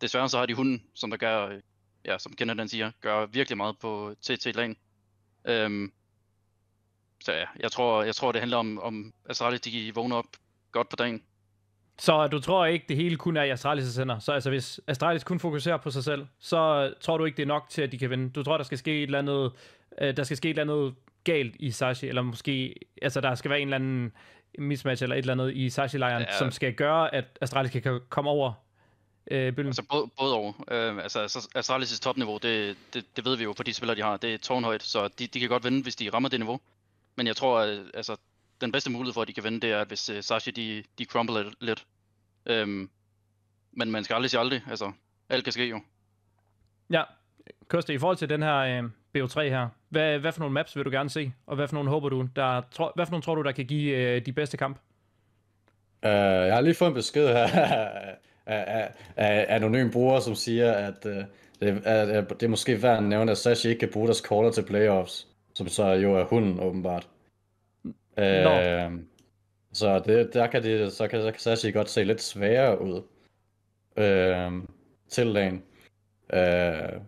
Desværre så har de hunden, som der gør, øh, ja, som Kenneth den siger, gør virkelig meget på TT-lagen. Øhm, så ja, jeg tror, jeg tror det handler om, om Astralis, de vågner op godt på dagen. Så du tror ikke, det hele kun er i Astralis, der sender? Så altså, hvis Astralis kun fokuserer på sig selv, så tror du ikke, det er nok til, at de kan vinde? Du tror, der skal ske et eller andet, øh, der skal ske et eller andet galt i Sashi, eller måske, altså der skal være en eller anden mismatch eller et eller andet i Sashi-lejren, ja. som skal gøre, at Astralis kan komme over øh, bølgen? Altså både, både over. Øh, altså Astralis' altså, topniveau, det, det, det ved vi jo fordi de spillere, de har. Det er tårnhøjt, så de, de kan godt vinde, hvis de rammer det niveau. Men jeg tror, at, øh, altså, den bedste mulighed for, at de kan vinde, det er, at hvis uh, øh, Sashi, de, de crumble lidt. lidt. Øhm, men man skal aldrig sige aldrig. Altså, alt kan ske jo. Ja. Koste, i forhold til den her øh, BO3 her, hvad, hvad for nogle maps vil du gerne se? Og hvad for nogle håber du, der, tro, hvad for nogle tror du, der kan give øh, de bedste kamp? Uh, jeg har lige fået en besked her af, af, af anonym bruger, som siger, at, uh, det, at, at det er måske værd at nævne, at Sashi ikke kan bruge deres caller til playoffs som så jo er hunden åbenbart. Nå. Øh, så det, der kan det, så kan, så kan Sashi godt se lidt sværere ud øh, til dagen. Øh,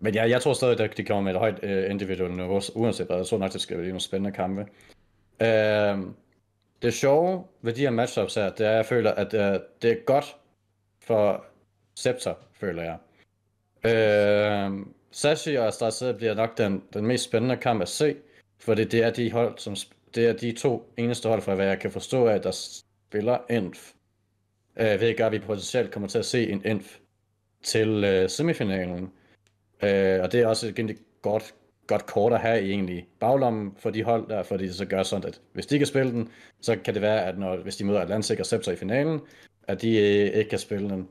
men jeg, jeg tror stadig, at de kommer med et højt øh, individuelt niveau, uanset hvad. Jeg tror nok, det skal blive nogle spændende kampe. Øh, det sjove ved de her matchups her, det er, at jeg føler, at øh, det er godt for Scepter, føler jeg. Øh, Sashi og Astrid bliver nok den, den mest spændende kamp at se, for det er de hold, som det er de to eneste hold, fra hvad jeg kan forstå, at der spiller Enf. Øh, ved ikke, at vi potentielt kommer til at se en Enf til uh, semifinalen. Uh, og det er også et godt, godt kort at have egentlig baglommen for de hold der, fordi det så gør sådan, at hvis de kan spille den, så kan det være, at når, hvis de møder Atlantic og Scepter i finalen, at de uh, ikke kan spille den.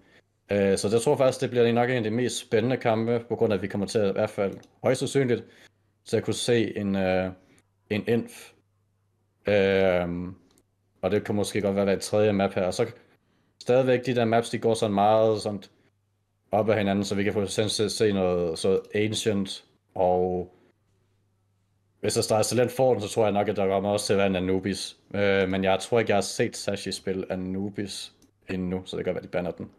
Øh, så jeg tror faktisk, det bliver nok en af de mest spændende kampe, på grund af, at vi kommer til at i hvert fald højst sandsynligt så jeg kunne se en, øh, en inf. Øh, og det kan måske godt være et tredje map her. Og så stadigvæk de der maps, de går sådan meget sådan op ad hinanden, så vi kan få at se noget så ancient og hvis starter Talent for den, så tror jeg nok, at der kommer også til at være en Anubis. Øh, men jeg tror ikke, jeg har set Sashi spille Anubis endnu, så det kan godt være, at de banner den.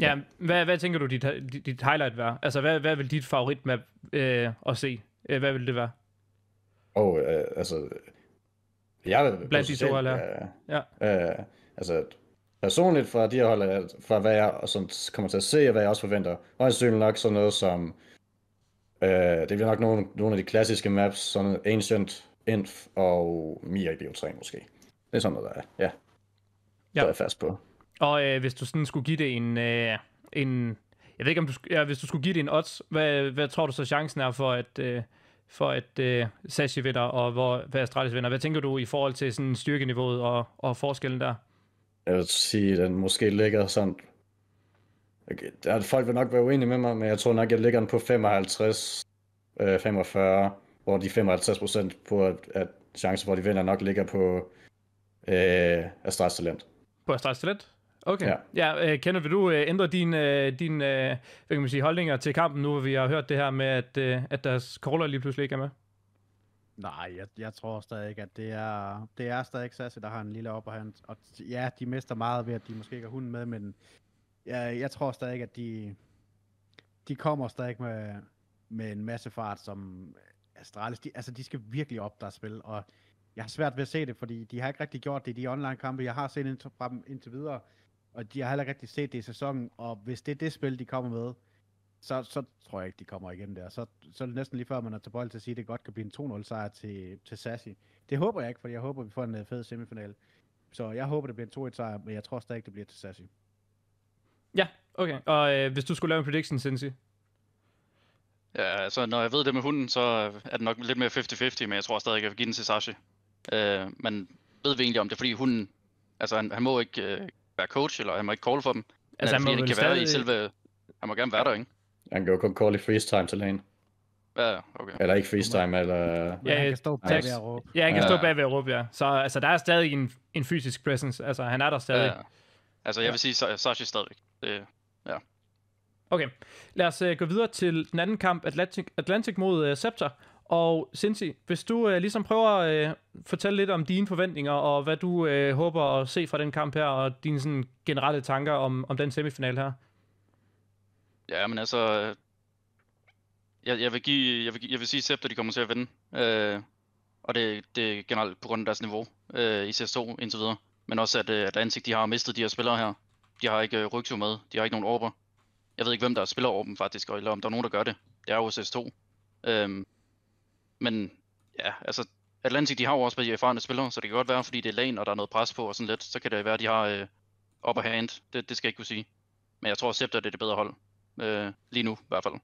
Ja, Hvad, hvad tænker du, dit, dit, highlight være? Altså, hvad, hvad vil dit favoritmap øh, at se? Øh, hvad vil det være? Åh, oh, øh, altså... Jeg er Blandt de to, eller? Øh, ja. Øh, altså, personligt fra de her hold, fra hvad jeg sådan kommer til at se, og hvad jeg også forventer, og sandsynligt nok sådan noget som... Øh, det bliver nok nogle, nogle af de klassiske maps, sådan Ancient, Inf og Mia i Bio 3 måske. Det er sådan noget, der er. Ja. ja. Der er jeg fast på. Og øh, hvis du sådan skulle give det en... Øh, en jeg ved ikke, om du, ja, hvis du skulle give det en odds, hvad, hvad tror du så chancen er for, at, øh, for at øh, Sashi vinder, og hvor, hvad Astralis vinder? Hvad tænker du i forhold til sådan styrkeniveauet og, og forskellen der? Jeg vil sige, at den måske ligger sådan... Okay, der, folk vil nok være uenige med mig, men jeg tror nok, jeg ligger den på 55, øh, 45, hvor de 55 procent på, at, at chancen for, at de vinder, nok ligger på øh, Astralis Talent. På Astralis Talent? Okay. Ja. ja øh, kender vil du øh, ændre din, øh, din øh, hvad kan man sige, holdninger til kampen, nu hvor vi har hørt det her med, at, øh, at deres caller lige pludselig ikke er med? Nej, jeg, jeg tror stadig, at det er, det er stadig Sassi, der har en lille op, og, han, og ja, de mister meget ved, at de måske ikke har hunden med, men jeg, jeg tror stadig, at de, de kommer stadig med, med en masse fart, som Astralis, de, altså de skal virkelig op deres spil, og jeg har svært ved at se det, fordi de har ikke rigtig gjort det i de online kampe, jeg har set ind, fra dem indtil videre, og de har heller ikke rigtig set det i sæsonen, og hvis det er det spil, de kommer med, så, så tror jeg ikke, de kommer igen der. Så, så er det næsten lige før, man er tilbøjelig til at sige, at det godt kan blive en 2-0 sejr til, til Sassi. Det håber jeg ikke, for jeg håber, vi får en øh, fed semifinal. Så jeg håber, det bliver en 2-1 sejr, men jeg tror stadig, det bliver til Sassi. Ja, okay. Og øh, hvis du skulle lave en prediction, Sensi? Ja, altså når jeg ved det med hunden, så er det nok lidt mere 50-50, men jeg tror stadig, jeg vil give den til Sashi. Øh, men ved vi egentlig om det, fordi hunden, altså han, han må ikke øh, være coach, eller han må ikke call for dem. Altså, han, han må ikke kan stadig... være i selve... Han må gerne være der, ikke? Han kan jo kun call i freestyle til lane. Ja, okay. Eller ikke freestyle, eller... Ja, han kan stå bag ved at råbe. Ja, han kan stå bag ved at råbe, ja. Så altså, der er stadig en, en fysisk presence. Altså, han er der stadig. Ja. Altså, jeg vil sige, så, Sashi stadig. Det, ja. Okay, lad os uh, gå videre til den anden kamp, Atlantic, Atlantic mod uh, Scepter, og Cindy, hvis du øh, ligesom prøver at øh, fortælle lidt om dine forventninger, og hvad du øh, håber at se fra den kamp her, og dine sådan, generelle tanker om, om den semifinal her. Ja, men altså... Jeg, jeg, vil, give, jeg, vil, jeg vil sige, at de kommer til at vinde. Øh, og det, det er generelt på grund af deres niveau øh, i CS2 indtil videre. Men også, at, øh, at Ansigt de har mistet de her spillere her. De har ikke øh, med. De har ikke nogen orber. Jeg ved ikke, hvem der spiller over dem faktisk, eller om der er nogen, der gør det. Det er jo CS2. Øh, men ja, altså Atlantic, de har jo også været erfarne spillere, så det kan godt være, fordi det er LAN, og der er noget pres på og sådan lidt, så kan det være, at de har øh, upper hand. Det, det skal jeg ikke kunne sige. Men jeg tror, at Scepter det er det bedre hold. Øh, lige nu i hvert fald.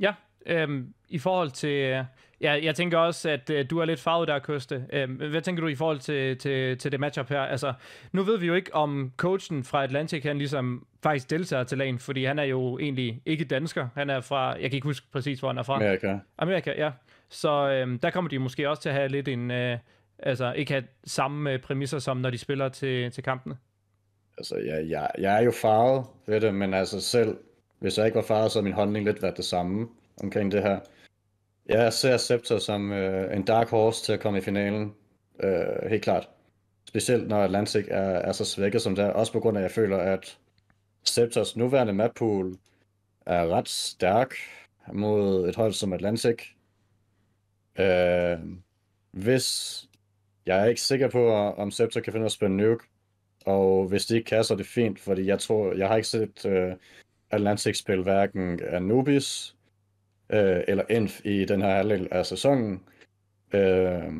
Ja, øhm, i forhold til... Øh, ja, jeg tænker også, at øh, du er lidt farvet der, Køste. Øhm, hvad tænker du i forhold til, til, til det matchup her? Altså, nu ved vi jo ikke, om coachen fra Atlantic, han ligesom faktisk deltager til lagen, fordi han er jo egentlig ikke dansker. Han er fra, jeg kan ikke huske præcis, hvor han er fra. Amerika. Amerika, ja. Så øhm, der kommer de måske også til at have lidt en, øh, altså ikke have samme øh, præmisser som, når de spiller til, til kampene. Altså, jeg, jeg, jeg er jo farvet ved det, men altså selv, hvis jeg ikke var farvet, så havde min holdning lidt været det samme omkring det her. Jeg ser Scepter som øh, en dark horse til at komme i finalen, øh, helt klart. Specielt når Atlantic er, er så svækket som der, også på grund af, at jeg føler, at Scepters nuværende mappool er ret stærk mod et hold som Atlantic. Øh, hvis jeg er ikke sikker på, om Scepter kan finde at spille Nuke, og hvis de ikke kan, så er det fint, fordi jeg tror, jeg har ikke set øh, Atlantic spille hverken Anubis øh, eller Enf i den her halvdel af sæsonen. Øh,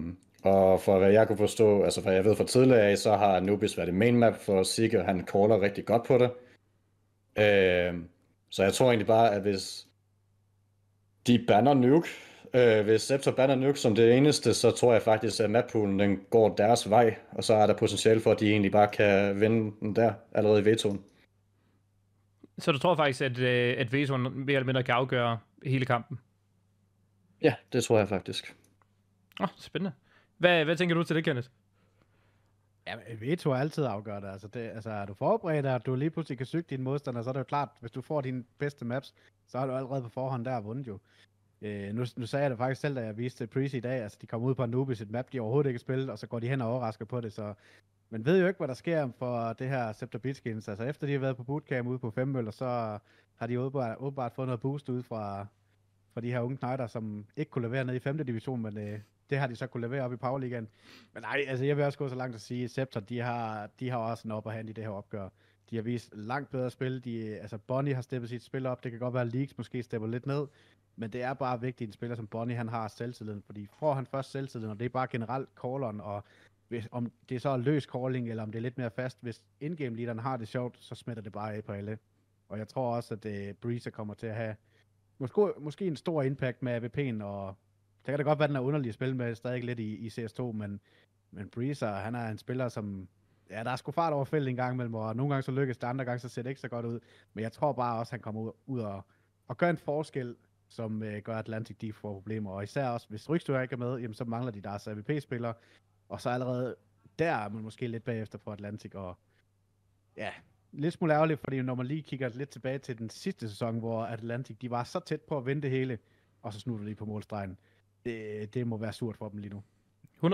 og for hvad jeg kunne forstå, altså hvad jeg ved fra tidligere af, så har Anubis været i main map for at han caller rigtig godt på det. Øh, så jeg tror egentlig bare, at hvis de banner Nuke, øh, hvis Scepter banner Nuke som det eneste, så tror jeg faktisk, at mappoolen den går deres vej, og så er der potentiale for, at de egentlig bare kan vinde den der allerede i vetoen. Så du tror faktisk, at, øh, at vetoen mere eller mindre kan afgøre hele kampen? Ja, det tror jeg faktisk. Åh, oh, spændende. Hvad, hvad tænker du til det, Kenneth? Ja, veto er altid afgørende. Altså, det, altså, er du forberedt, og du lige pludselig kan søge din modstander, så er det jo klart, hvis du får dine bedste maps, så har du allerede på forhånd der vundet jo. Øh, nu, nu sagde jeg det faktisk selv, da jeg viste Prezi i dag, altså de kommer ud på Anubis, et map, de overhovedet ikke spillet, og så går de hen og overrasker på det, så man ved jo ikke, hvad der sker for det her Scepter Beatskins. Altså efter de har været på bootcamp ude på Femmøller, så har de åbenbart, åbenbart fået noget boost ud fra, fra de her unge knejder, som ikke kunne levere ned i 5. division, men øh, det har de så kunne levere op i Powerligaen. Men nej, altså jeg vil også gå så langt at sige, at Scepter, de har, de har også en op og hand i det her opgør. De har vist langt bedre spil. De, altså Bonnie har steppet sit spil op. Det kan godt være, at Leaks måske stepper lidt ned. Men det er bare vigtigt, at en spiller som Bonnie, han har selvtilliden. Fordi får han først selvtilliden, og det er bare generelt calleren, og hvis, om det så er løs calling, eller om det er lidt mere fast, hvis indgame leaderen har det sjovt, så smitter det bare af på alle. Og jeg tror også, at uh, øh, Breezer kommer til at have måske, måske en stor impact med AVP'en og det kan da godt være, at den er underlig at spille med stadig lidt i, i CS2, men, men Breezer, han er en spiller, som... Ja, der er sgu fart over feltet en gang imellem, og nogle gange så lykkes det, andre gange så ser det ikke så godt ud. Men jeg tror bare også, at han kommer ud, ud og, og gør en forskel, som øh, gør Atlantic Deep for problemer. Og især også, hvis Rygstøger ikke er med, jamen, så mangler de deres AVP-spillere. Og så allerede der er man måske lidt bagefter på Atlantic. Og ja, lidt smule ærgerligt, fordi når man lige kigger lidt tilbage til den sidste sæson, hvor Atlantic de var så tæt på at vinde det hele, og så snutter de på målstregen det, det må være surt for dem lige nu.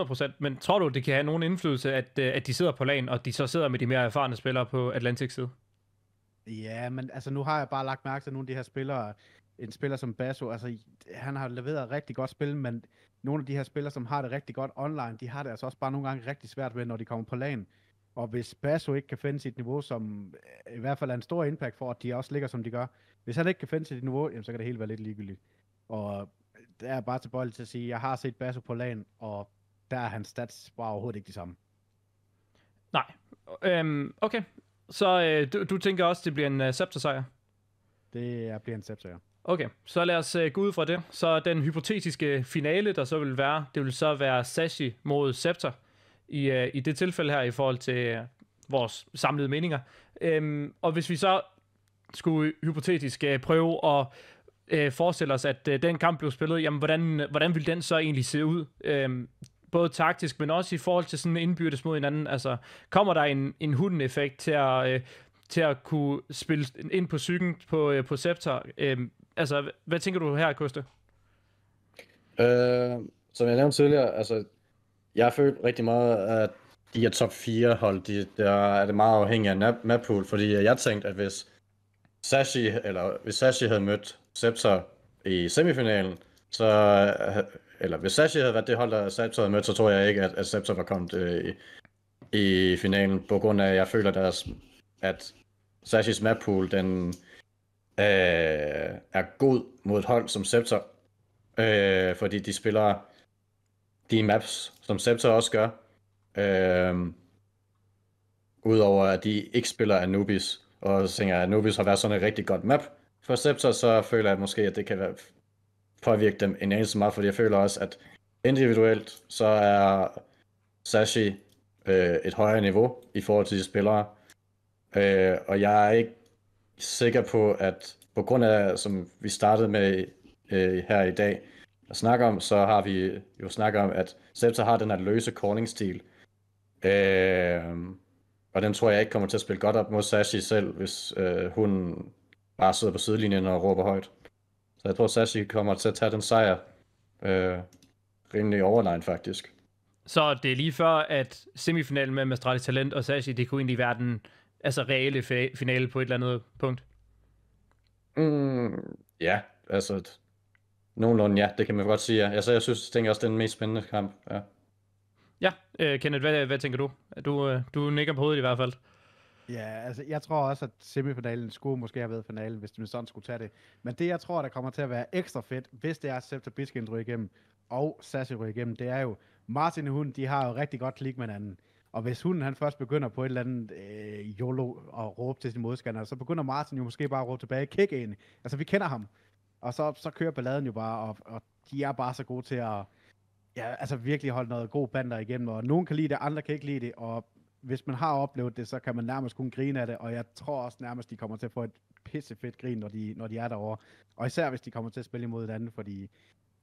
100%, men tror du, det kan have nogen indflydelse, at, øh, at de sidder på lagen, og de så sidder med de mere erfarne spillere på Atlantic side? Ja, men altså nu har jeg bare lagt mærke til nogle af de her spillere, en spiller som Basso, altså han har leveret rigtig godt spil, men nogle af de her spillere, som har det rigtig godt online, de har det altså også bare nogle gange rigtig svært ved, når de kommer på lagen. Og hvis Basso ikke kan finde sit niveau, som øh, i hvert fald er en stor impact for, at de også ligger, som de gør, hvis han ikke kan finde sit niveau, jamen, så kan det hele være lidt ligegyldigt. Og der er bare tilbøjelig til at sige, jeg har set Basso på land, og der er hans stats bare overhovedet ikke de samme. Nej. Øhm, okay. Så øh, du, du tænker også, det bliver en uh, øh, scepter-sejr? Det er, bliver en scepter, Okay, så lad os uh, gå ud fra det. Så den hypotetiske finale, der så vil være, det vil så være Sashi mod Scepter i, uh, i det tilfælde her i forhold til uh, vores samlede meninger. Um, og hvis vi så skulle hypotetisk uh, prøve at øh, forestille os, at øh, den kamp blev spillet, jamen hvordan, hvordan ville den så egentlig se ud? Øh, både taktisk, men også i forhold til sådan indbyrdes mod hinanden. Altså, kommer der en, en hunden-effekt til at, øh, til at kunne spille ind på cyklen på, øh, på Scepter? Øh, altså, hvad tænker du her, Koste? Øh, som jeg nævnte tidligere, altså, jeg har følt rigtig meget, at de her top 4 hold, de, der er det meget afhængigt af map pool, fordi jeg tænkte, at hvis Sashi, eller hvis Sashi havde mødt Scepter i semifinalen, så øh, eller hvis Sashi havde været det hold, der Scepter havde mødt, så tror jeg ikke, at, at Scepter var kommet øh, i, i finalen, på grund af, at jeg føler, deres, at Sashis map pool, den øh, er god mod et hold som Scepter, øh, fordi de spiller de maps, som Scepter også gør, øh, udover at de ikke spiller Anubis, og så tænker jeg, at Anubis har været sådan et rigtig godt map, for Scepter, så føler jeg måske, at det kan være påvirke dem en anelse meget, fordi jeg føler også, at individuelt, så er Sashi øh, et højere niveau i forhold til de spillere. Øh, og jeg er ikke sikker på, at på grund af, som vi startede med øh, her i dag, at snakke om, så har vi jo snakket om, at Scepter har den her løse corning stil Øh, og den tror jeg ikke kommer til at spille godt op mod Sashi selv, hvis øh, hun bare sidder på sidelinjen og råber højt. Så jeg tror, Sashi kommer til at tage den sejr øh, rimelig overlegen faktisk. Så det er lige før, at semifinalen mellem Astralis Talent og Sashi, det kunne egentlig være den altså reelle finale på et eller andet punkt? Mm, ja, altså nogenlunde ja, det kan man godt sige. Ja. Altså, jeg synes, det er også den mest spændende kamp. Ja, ja øh, Kenneth, hvad, hvad tænker du? Du, øh, du nikker på hovedet i hvert fald. Ja, altså jeg tror også, at semifinalen skulle måske have været finalen, hvis de sådan skulle tage det. Men det, jeg tror, der kommer til at være ekstra fedt, hvis det er, Septa Biskin ryger igennem, og Sassi ryger igennem, det er jo, Martin og hun, de har jo rigtig godt klik med hinanden. Og hvis hunden han først begynder på et eller andet øh, YOLO og råbe til sin modstander, så begynder Martin jo måske bare at råbe tilbage, kick ind. Altså vi kender ham. Og så, så kører balladen jo bare, og, og de er bare så gode til at ja, altså virkelig holde noget god bander igennem. Og nogen kan lide det, andre kan ikke lide det. Og hvis man har oplevet det, så kan man nærmest kun grine af det, og jeg tror også nærmest, de kommer til at få et pissefedt grin, når de, når de er derovre. Og især hvis de kommer til at spille imod andet, fordi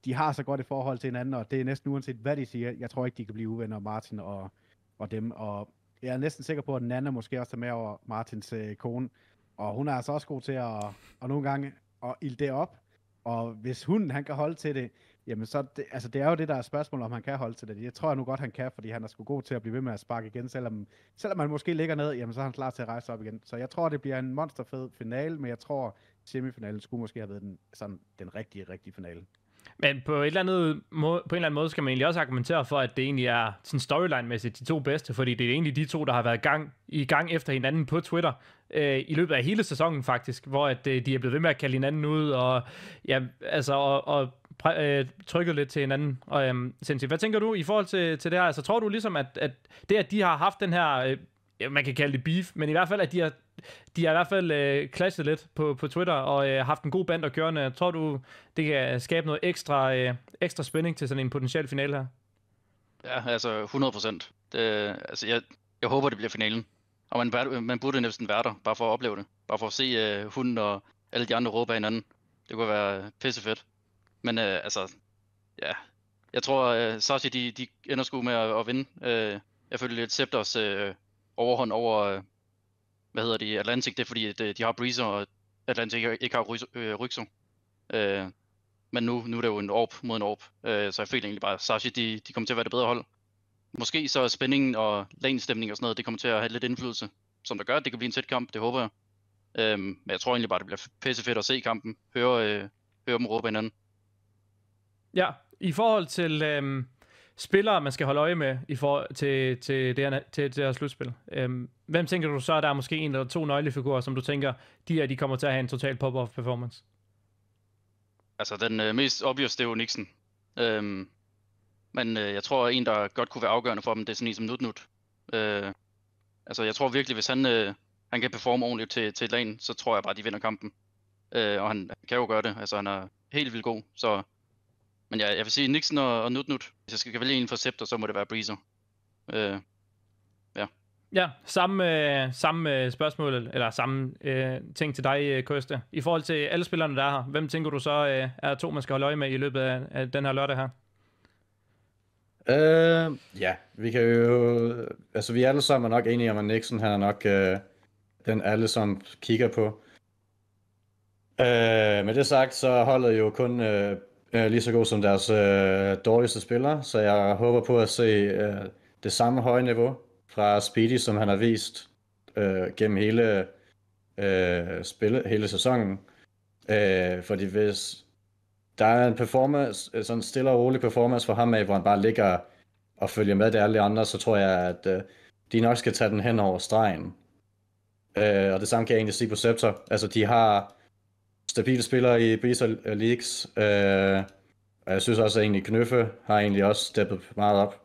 de har så godt et forhold til hinanden, og det er næsten uanset, hvad de siger. Jeg tror ikke, de kan blive uvenner, Martin og, og dem. Og jeg er næsten sikker på, at Nana måske også er med over Martins øh, kone. Og hun er altså også god til at, at nogle gange at ilde det op. Og hvis hun han kan holde til det, Jamen, så det, altså, det er jo det, der er spørgsmålet, om han kan holde til det. Jeg tror nu godt, han kan, fordi han er sgu god til at blive ved med at sparke igen, selvom, selvom han måske ligger ned, jamen, så er han klar til at rejse op igen. Så jeg tror, det bliver en monsterfed finale, men jeg tror, semifinalen skulle måske have været den, sådan, den rigtige, rigtige finale. Men på, et eller andet måde, på en eller anden måde skal man egentlig også argumentere for, at det egentlig er sådan storyline-mæssigt de to bedste, fordi det er egentlig de to, der har været gang, i gang efter hinanden på Twitter øh, i løbet af hele sæsonen faktisk, hvor at, øh, de er blevet ved med at kalde hinanden ud, og, ja, altså, og, og præ- øh, trykket lidt til hinanden. Og, øh, Sensi, hvad tænker du i forhold til, til det her? Altså, tror du ligesom, at, at det, at de har haft den her, øh, man kan kalde det beef, men i hvert fald, at de har, de har i hvert fald øh, klasset lidt på, på Twitter og øh, haft en god band at kørende. Tror du, det kan skabe noget ekstra, øh, ekstra spænding til sådan en potentiel finale her? Ja, altså 100 procent. Altså, jeg, jeg håber, det bliver finalen. Og man, man burde næsten være der, bare for at opleve det. Bare for at se øh, hunden og alle de andre råbe af hinanden. Det kunne være pissefedt. Men øh, altså, ja. Jeg tror, øh, Sashi, de, de ender sgu med at, at vinde. Øh, jeg føler lidt Scepters øh, overhånd over, øh, hvad hedder det, Atlantic. Det er fordi, at, øh, de har Breezer, og Atlantic ikke har Ryzo, øh, Øh, men nu, nu er det jo en orb mod en orb, øh, så jeg føler egentlig bare, at Sashi, de, de kommer til at være det bedre hold. Måske så spændingen og lanestemning og sådan noget, det kommer til at have lidt indflydelse, som der gør, det kan blive en tæt kamp, det håber jeg. Øhm, men jeg tror egentlig bare, det bliver pissefedt at se kampen, høre, øh, høre dem råbe hinanden. Ja, i forhold til øhm, spillere, man skal holde øje med i forhold til, til, det, her, til det her slutspil. Øhm, hvem tænker du så, at der er måske en eller to nøglefigurer, som du tænker, de her, de kommer til at have en total pop-off performance? Altså, den øh, mest obvious, det er jo Nixon. Øhm, men øh, jeg tror, en, der godt kunne være afgørende for dem, det er sådan en som Nut. Øh, altså, jeg tror virkelig, hvis han, øh, han kan performe ordentligt til, til et lane, så tror jeg bare, de vinder kampen. Øh, og han kan jo gøre det. Altså, han er helt vildt god. Så men jeg, jeg vil sige Nixon og, og Nutnut. Hvis jeg skal vælge en for Scepter, så må det være Breezer. Øh, ja. Ja, samme, øh, samme øh, spørgsmål, eller samme øh, ting til dig, øh, Køste. I forhold til alle spillerne, der er her, hvem tænker du så øh, er to, man skal holde øje med i løbet af, af den her lørdag her? Øh, ja, vi kan jo... Altså, vi alle sammen er nok enige om, at Nixon han er nok øh, den alle, som kigger på. Øh, med det sagt, så holder jo kun øh, øh, lige så god som deres øh, dårligste spiller, så jeg håber på at se øh, det samme høje niveau fra Speedy, som han har vist øh, gennem hele, øh, spille, hele sæsonen. Øh, fordi hvis der er en performance, sådan stille og rolig performance for ham af, hvor han bare ligger og følger med det alle andre, så tror jeg, at øh, de nok skal tage den hen over stregen. Øh, og det samme kan jeg egentlig sige på Scepter. Altså, de har stabil spiller i Beta Leagues. Øh, og jeg synes også, at egentlig Knøffe har egentlig også steppet meget op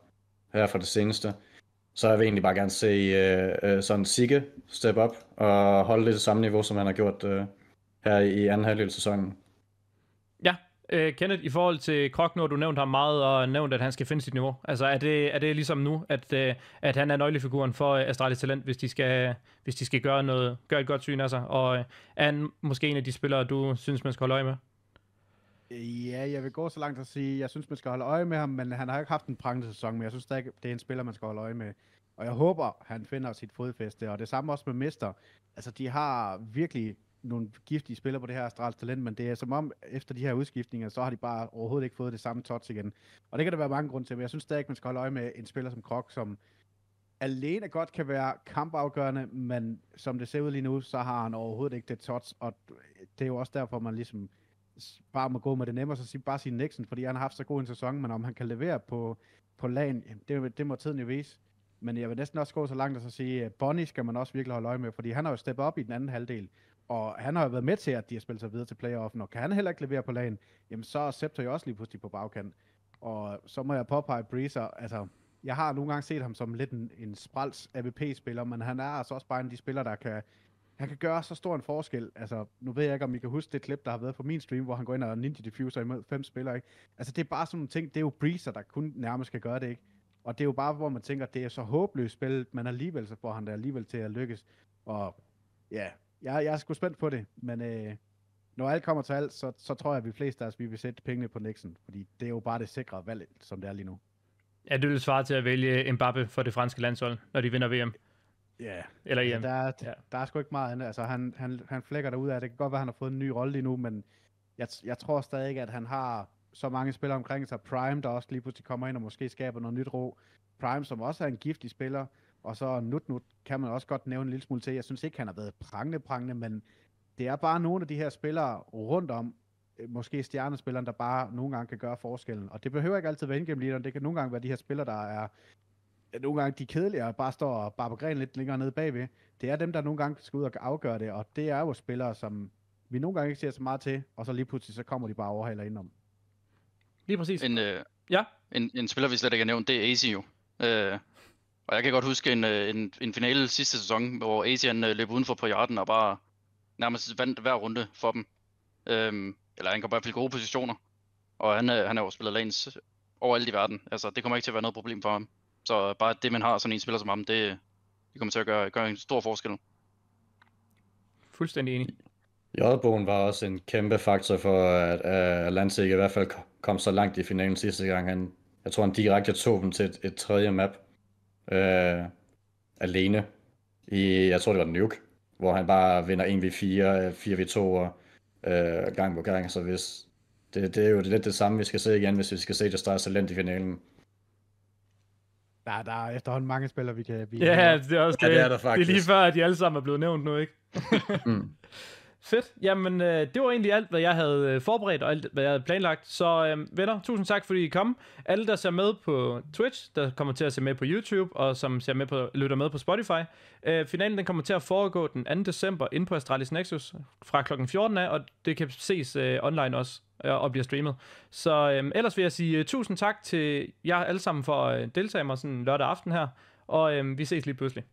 her for det seneste. Så jeg vil egentlig bare gerne se øh, øh sådan Sigge step op og holde det samme niveau, som han har gjort øh, her i anden halvdel af sæsonen. Øh, Kenneth, i forhold til Krok, nu har du nævnt ham meget, og nævnt, at han skal finde sit niveau. Altså, er det, er det ligesom nu, at, øh, at han er nøglefiguren for øh, Astralis Talent, hvis de skal, hvis de skal gøre, noget, gøre et godt syn af sig? Og øh, er han måske en af de spillere, du synes, man skal holde øje med? Ja, jeg vil gå så langt at sige, jeg synes, man skal holde øje med ham, men han har ikke haft en prangende sæson, men jeg synes stadig, det er en spiller, man skal holde øje med. Og jeg håber, han finder sit fodfæste, og det samme også med Mester. Altså, de har virkelig nogle giftige spillere på det her Astrals talent, men det er som om, efter de her udskiftninger, så har de bare overhovedet ikke fået det samme touch igen. Og det kan der være mange grunde til, men jeg synes stadig, man skal holde øje med en spiller som Krok, som alene godt kan være kampafgørende, men som det ser ud lige nu, så har han overhovedet ikke det touch, og det er jo også derfor, man ligesom bare må gå med det nemmere, så sig, bare sige Nixon, fordi han har haft så god en sæson, men om han kan levere på, på lagen, det, det må tiden jo vise. Men jeg vil næsten også gå så langt og så sige, at Bonnie skal man også virkelig holde øje med, fordi han har jo steppet op i den anden halvdel, og han har jo været med til, at de har spillet sig videre til playoffen, og kan han heller ikke levere på lagen, jamen så er Scepter jo også lige pludselig på bagkant. Og så må jeg påpege Breezer, altså jeg har nogle gange set ham som lidt en, en sprals AVP-spiller, men han er altså også bare en af de spillere, der kan, han kan gøre så stor en forskel. Altså, nu ved jeg ikke, om I kan huske det klip, der har været på min stream, hvor han går ind og ninja diffuser imod fem spillere, ikke? Altså, det er bare sådan nogle ting, det er jo Breezer, der kun nærmest kan gøre det, ikke? Og det er jo bare, hvor man tænker, det er så håbløst spil, men alligevel så får han det alligevel til at lykkes. Og ja, jeg, jeg er sgu spændt på det, men øh, når alt kommer til alt, så, så tror jeg, at vi fleste af os vi vil sætte pengene på Nixon, fordi det er jo bare det sikre valg, som det er lige nu. Ja, det vil svare til at vælge Mbappe for det franske landshold, når de vinder VM. Ja, Eller altså, EM. der, er, ja. der er sgu ikke meget andet. Altså, han, han, han flækker ud af. Det kan godt være, at han har fået en ny rolle lige nu, men jeg, jeg tror stadig ikke, at han har så mange spillere omkring sig. Prime, der også lige pludselig kommer ind og måske skaber noget nyt ro. Prime, som også er en giftig spiller. Og så Nut Nut kan man også godt nævne en lille smule til. Jeg synes ikke, han har været prangende prangende, men det er bare nogle af de her spillere rundt om, øh, måske stjernespilleren, der bare nogle gange kan gøre forskellen. Og det behøver ikke altid være indgennem Det kan nogle gange være de her spillere, der er nogle gange de kedelige og bare står og barber gren lidt længere nede bagved. Det er dem, der nogle gange skal ud og afgøre det, og det er jo spillere, som vi nogle gange ikke ser så meget til, og så lige pludselig så kommer de bare overhaler indenom. Lige præcis. En, øh, ja. en, en spiller, vi slet ikke har nævnt, det er AC jo. Øh, og jeg kan godt huske en, øh, en, en finale sidste sæson, hvor Asian øh, løb udenfor på hjerten og bare nærmest vandt hver runde for dem. Øhm, eller han kan i fylde gode positioner. Og han, øh, han er jo spillet lanes overalt i verden. Altså, det kommer ikke til at være noget problem for ham. Så bare det, man har sådan en spiller som ham, det, det kommer til at gøre, gøre en stor forskel. Fuldstændig enig. Jodbogen var også en kæmpe faktor for, at Atlantic i hvert fald kom så langt i finalen sidste gang. Han, jeg tror, han direkte tog dem til et, et tredje map øh, alene. I, jeg tror, det var Nuke, hvor han bare vinder 1v4, 4v2 og øh, gang på gang. Så hvis, det, det er jo lidt det samme, vi skal se igen, hvis vi skal se det større talent i finalen. Der, der er efterhånden mange spillere, vi kan blive. Ja, yeah, det er også det. Ja, det er der faktisk. Det er lige før, at de alle sammen er blevet nævnt nu, ikke? mm. Fedt. Jamen, øh, det var egentlig alt, hvad jeg havde øh, forberedt og alt, hvad jeg havde planlagt. Så øh, venner, tusind tak, fordi I kom. Alle, der ser med på Twitch, der kommer til at se med på YouTube, og som ser med på, lytter med på Spotify. Øh, finalen den kommer til at foregå den 2. december inde på Astralis Nexus fra kl. 14 af, og det kan ses øh, online også og, øh, og bliver streamet. Så øh, ellers vil jeg sige øh, tusind tak til jer alle sammen for at øh, deltage mig sådan lørdag aften her, og øh, vi ses lige pludselig.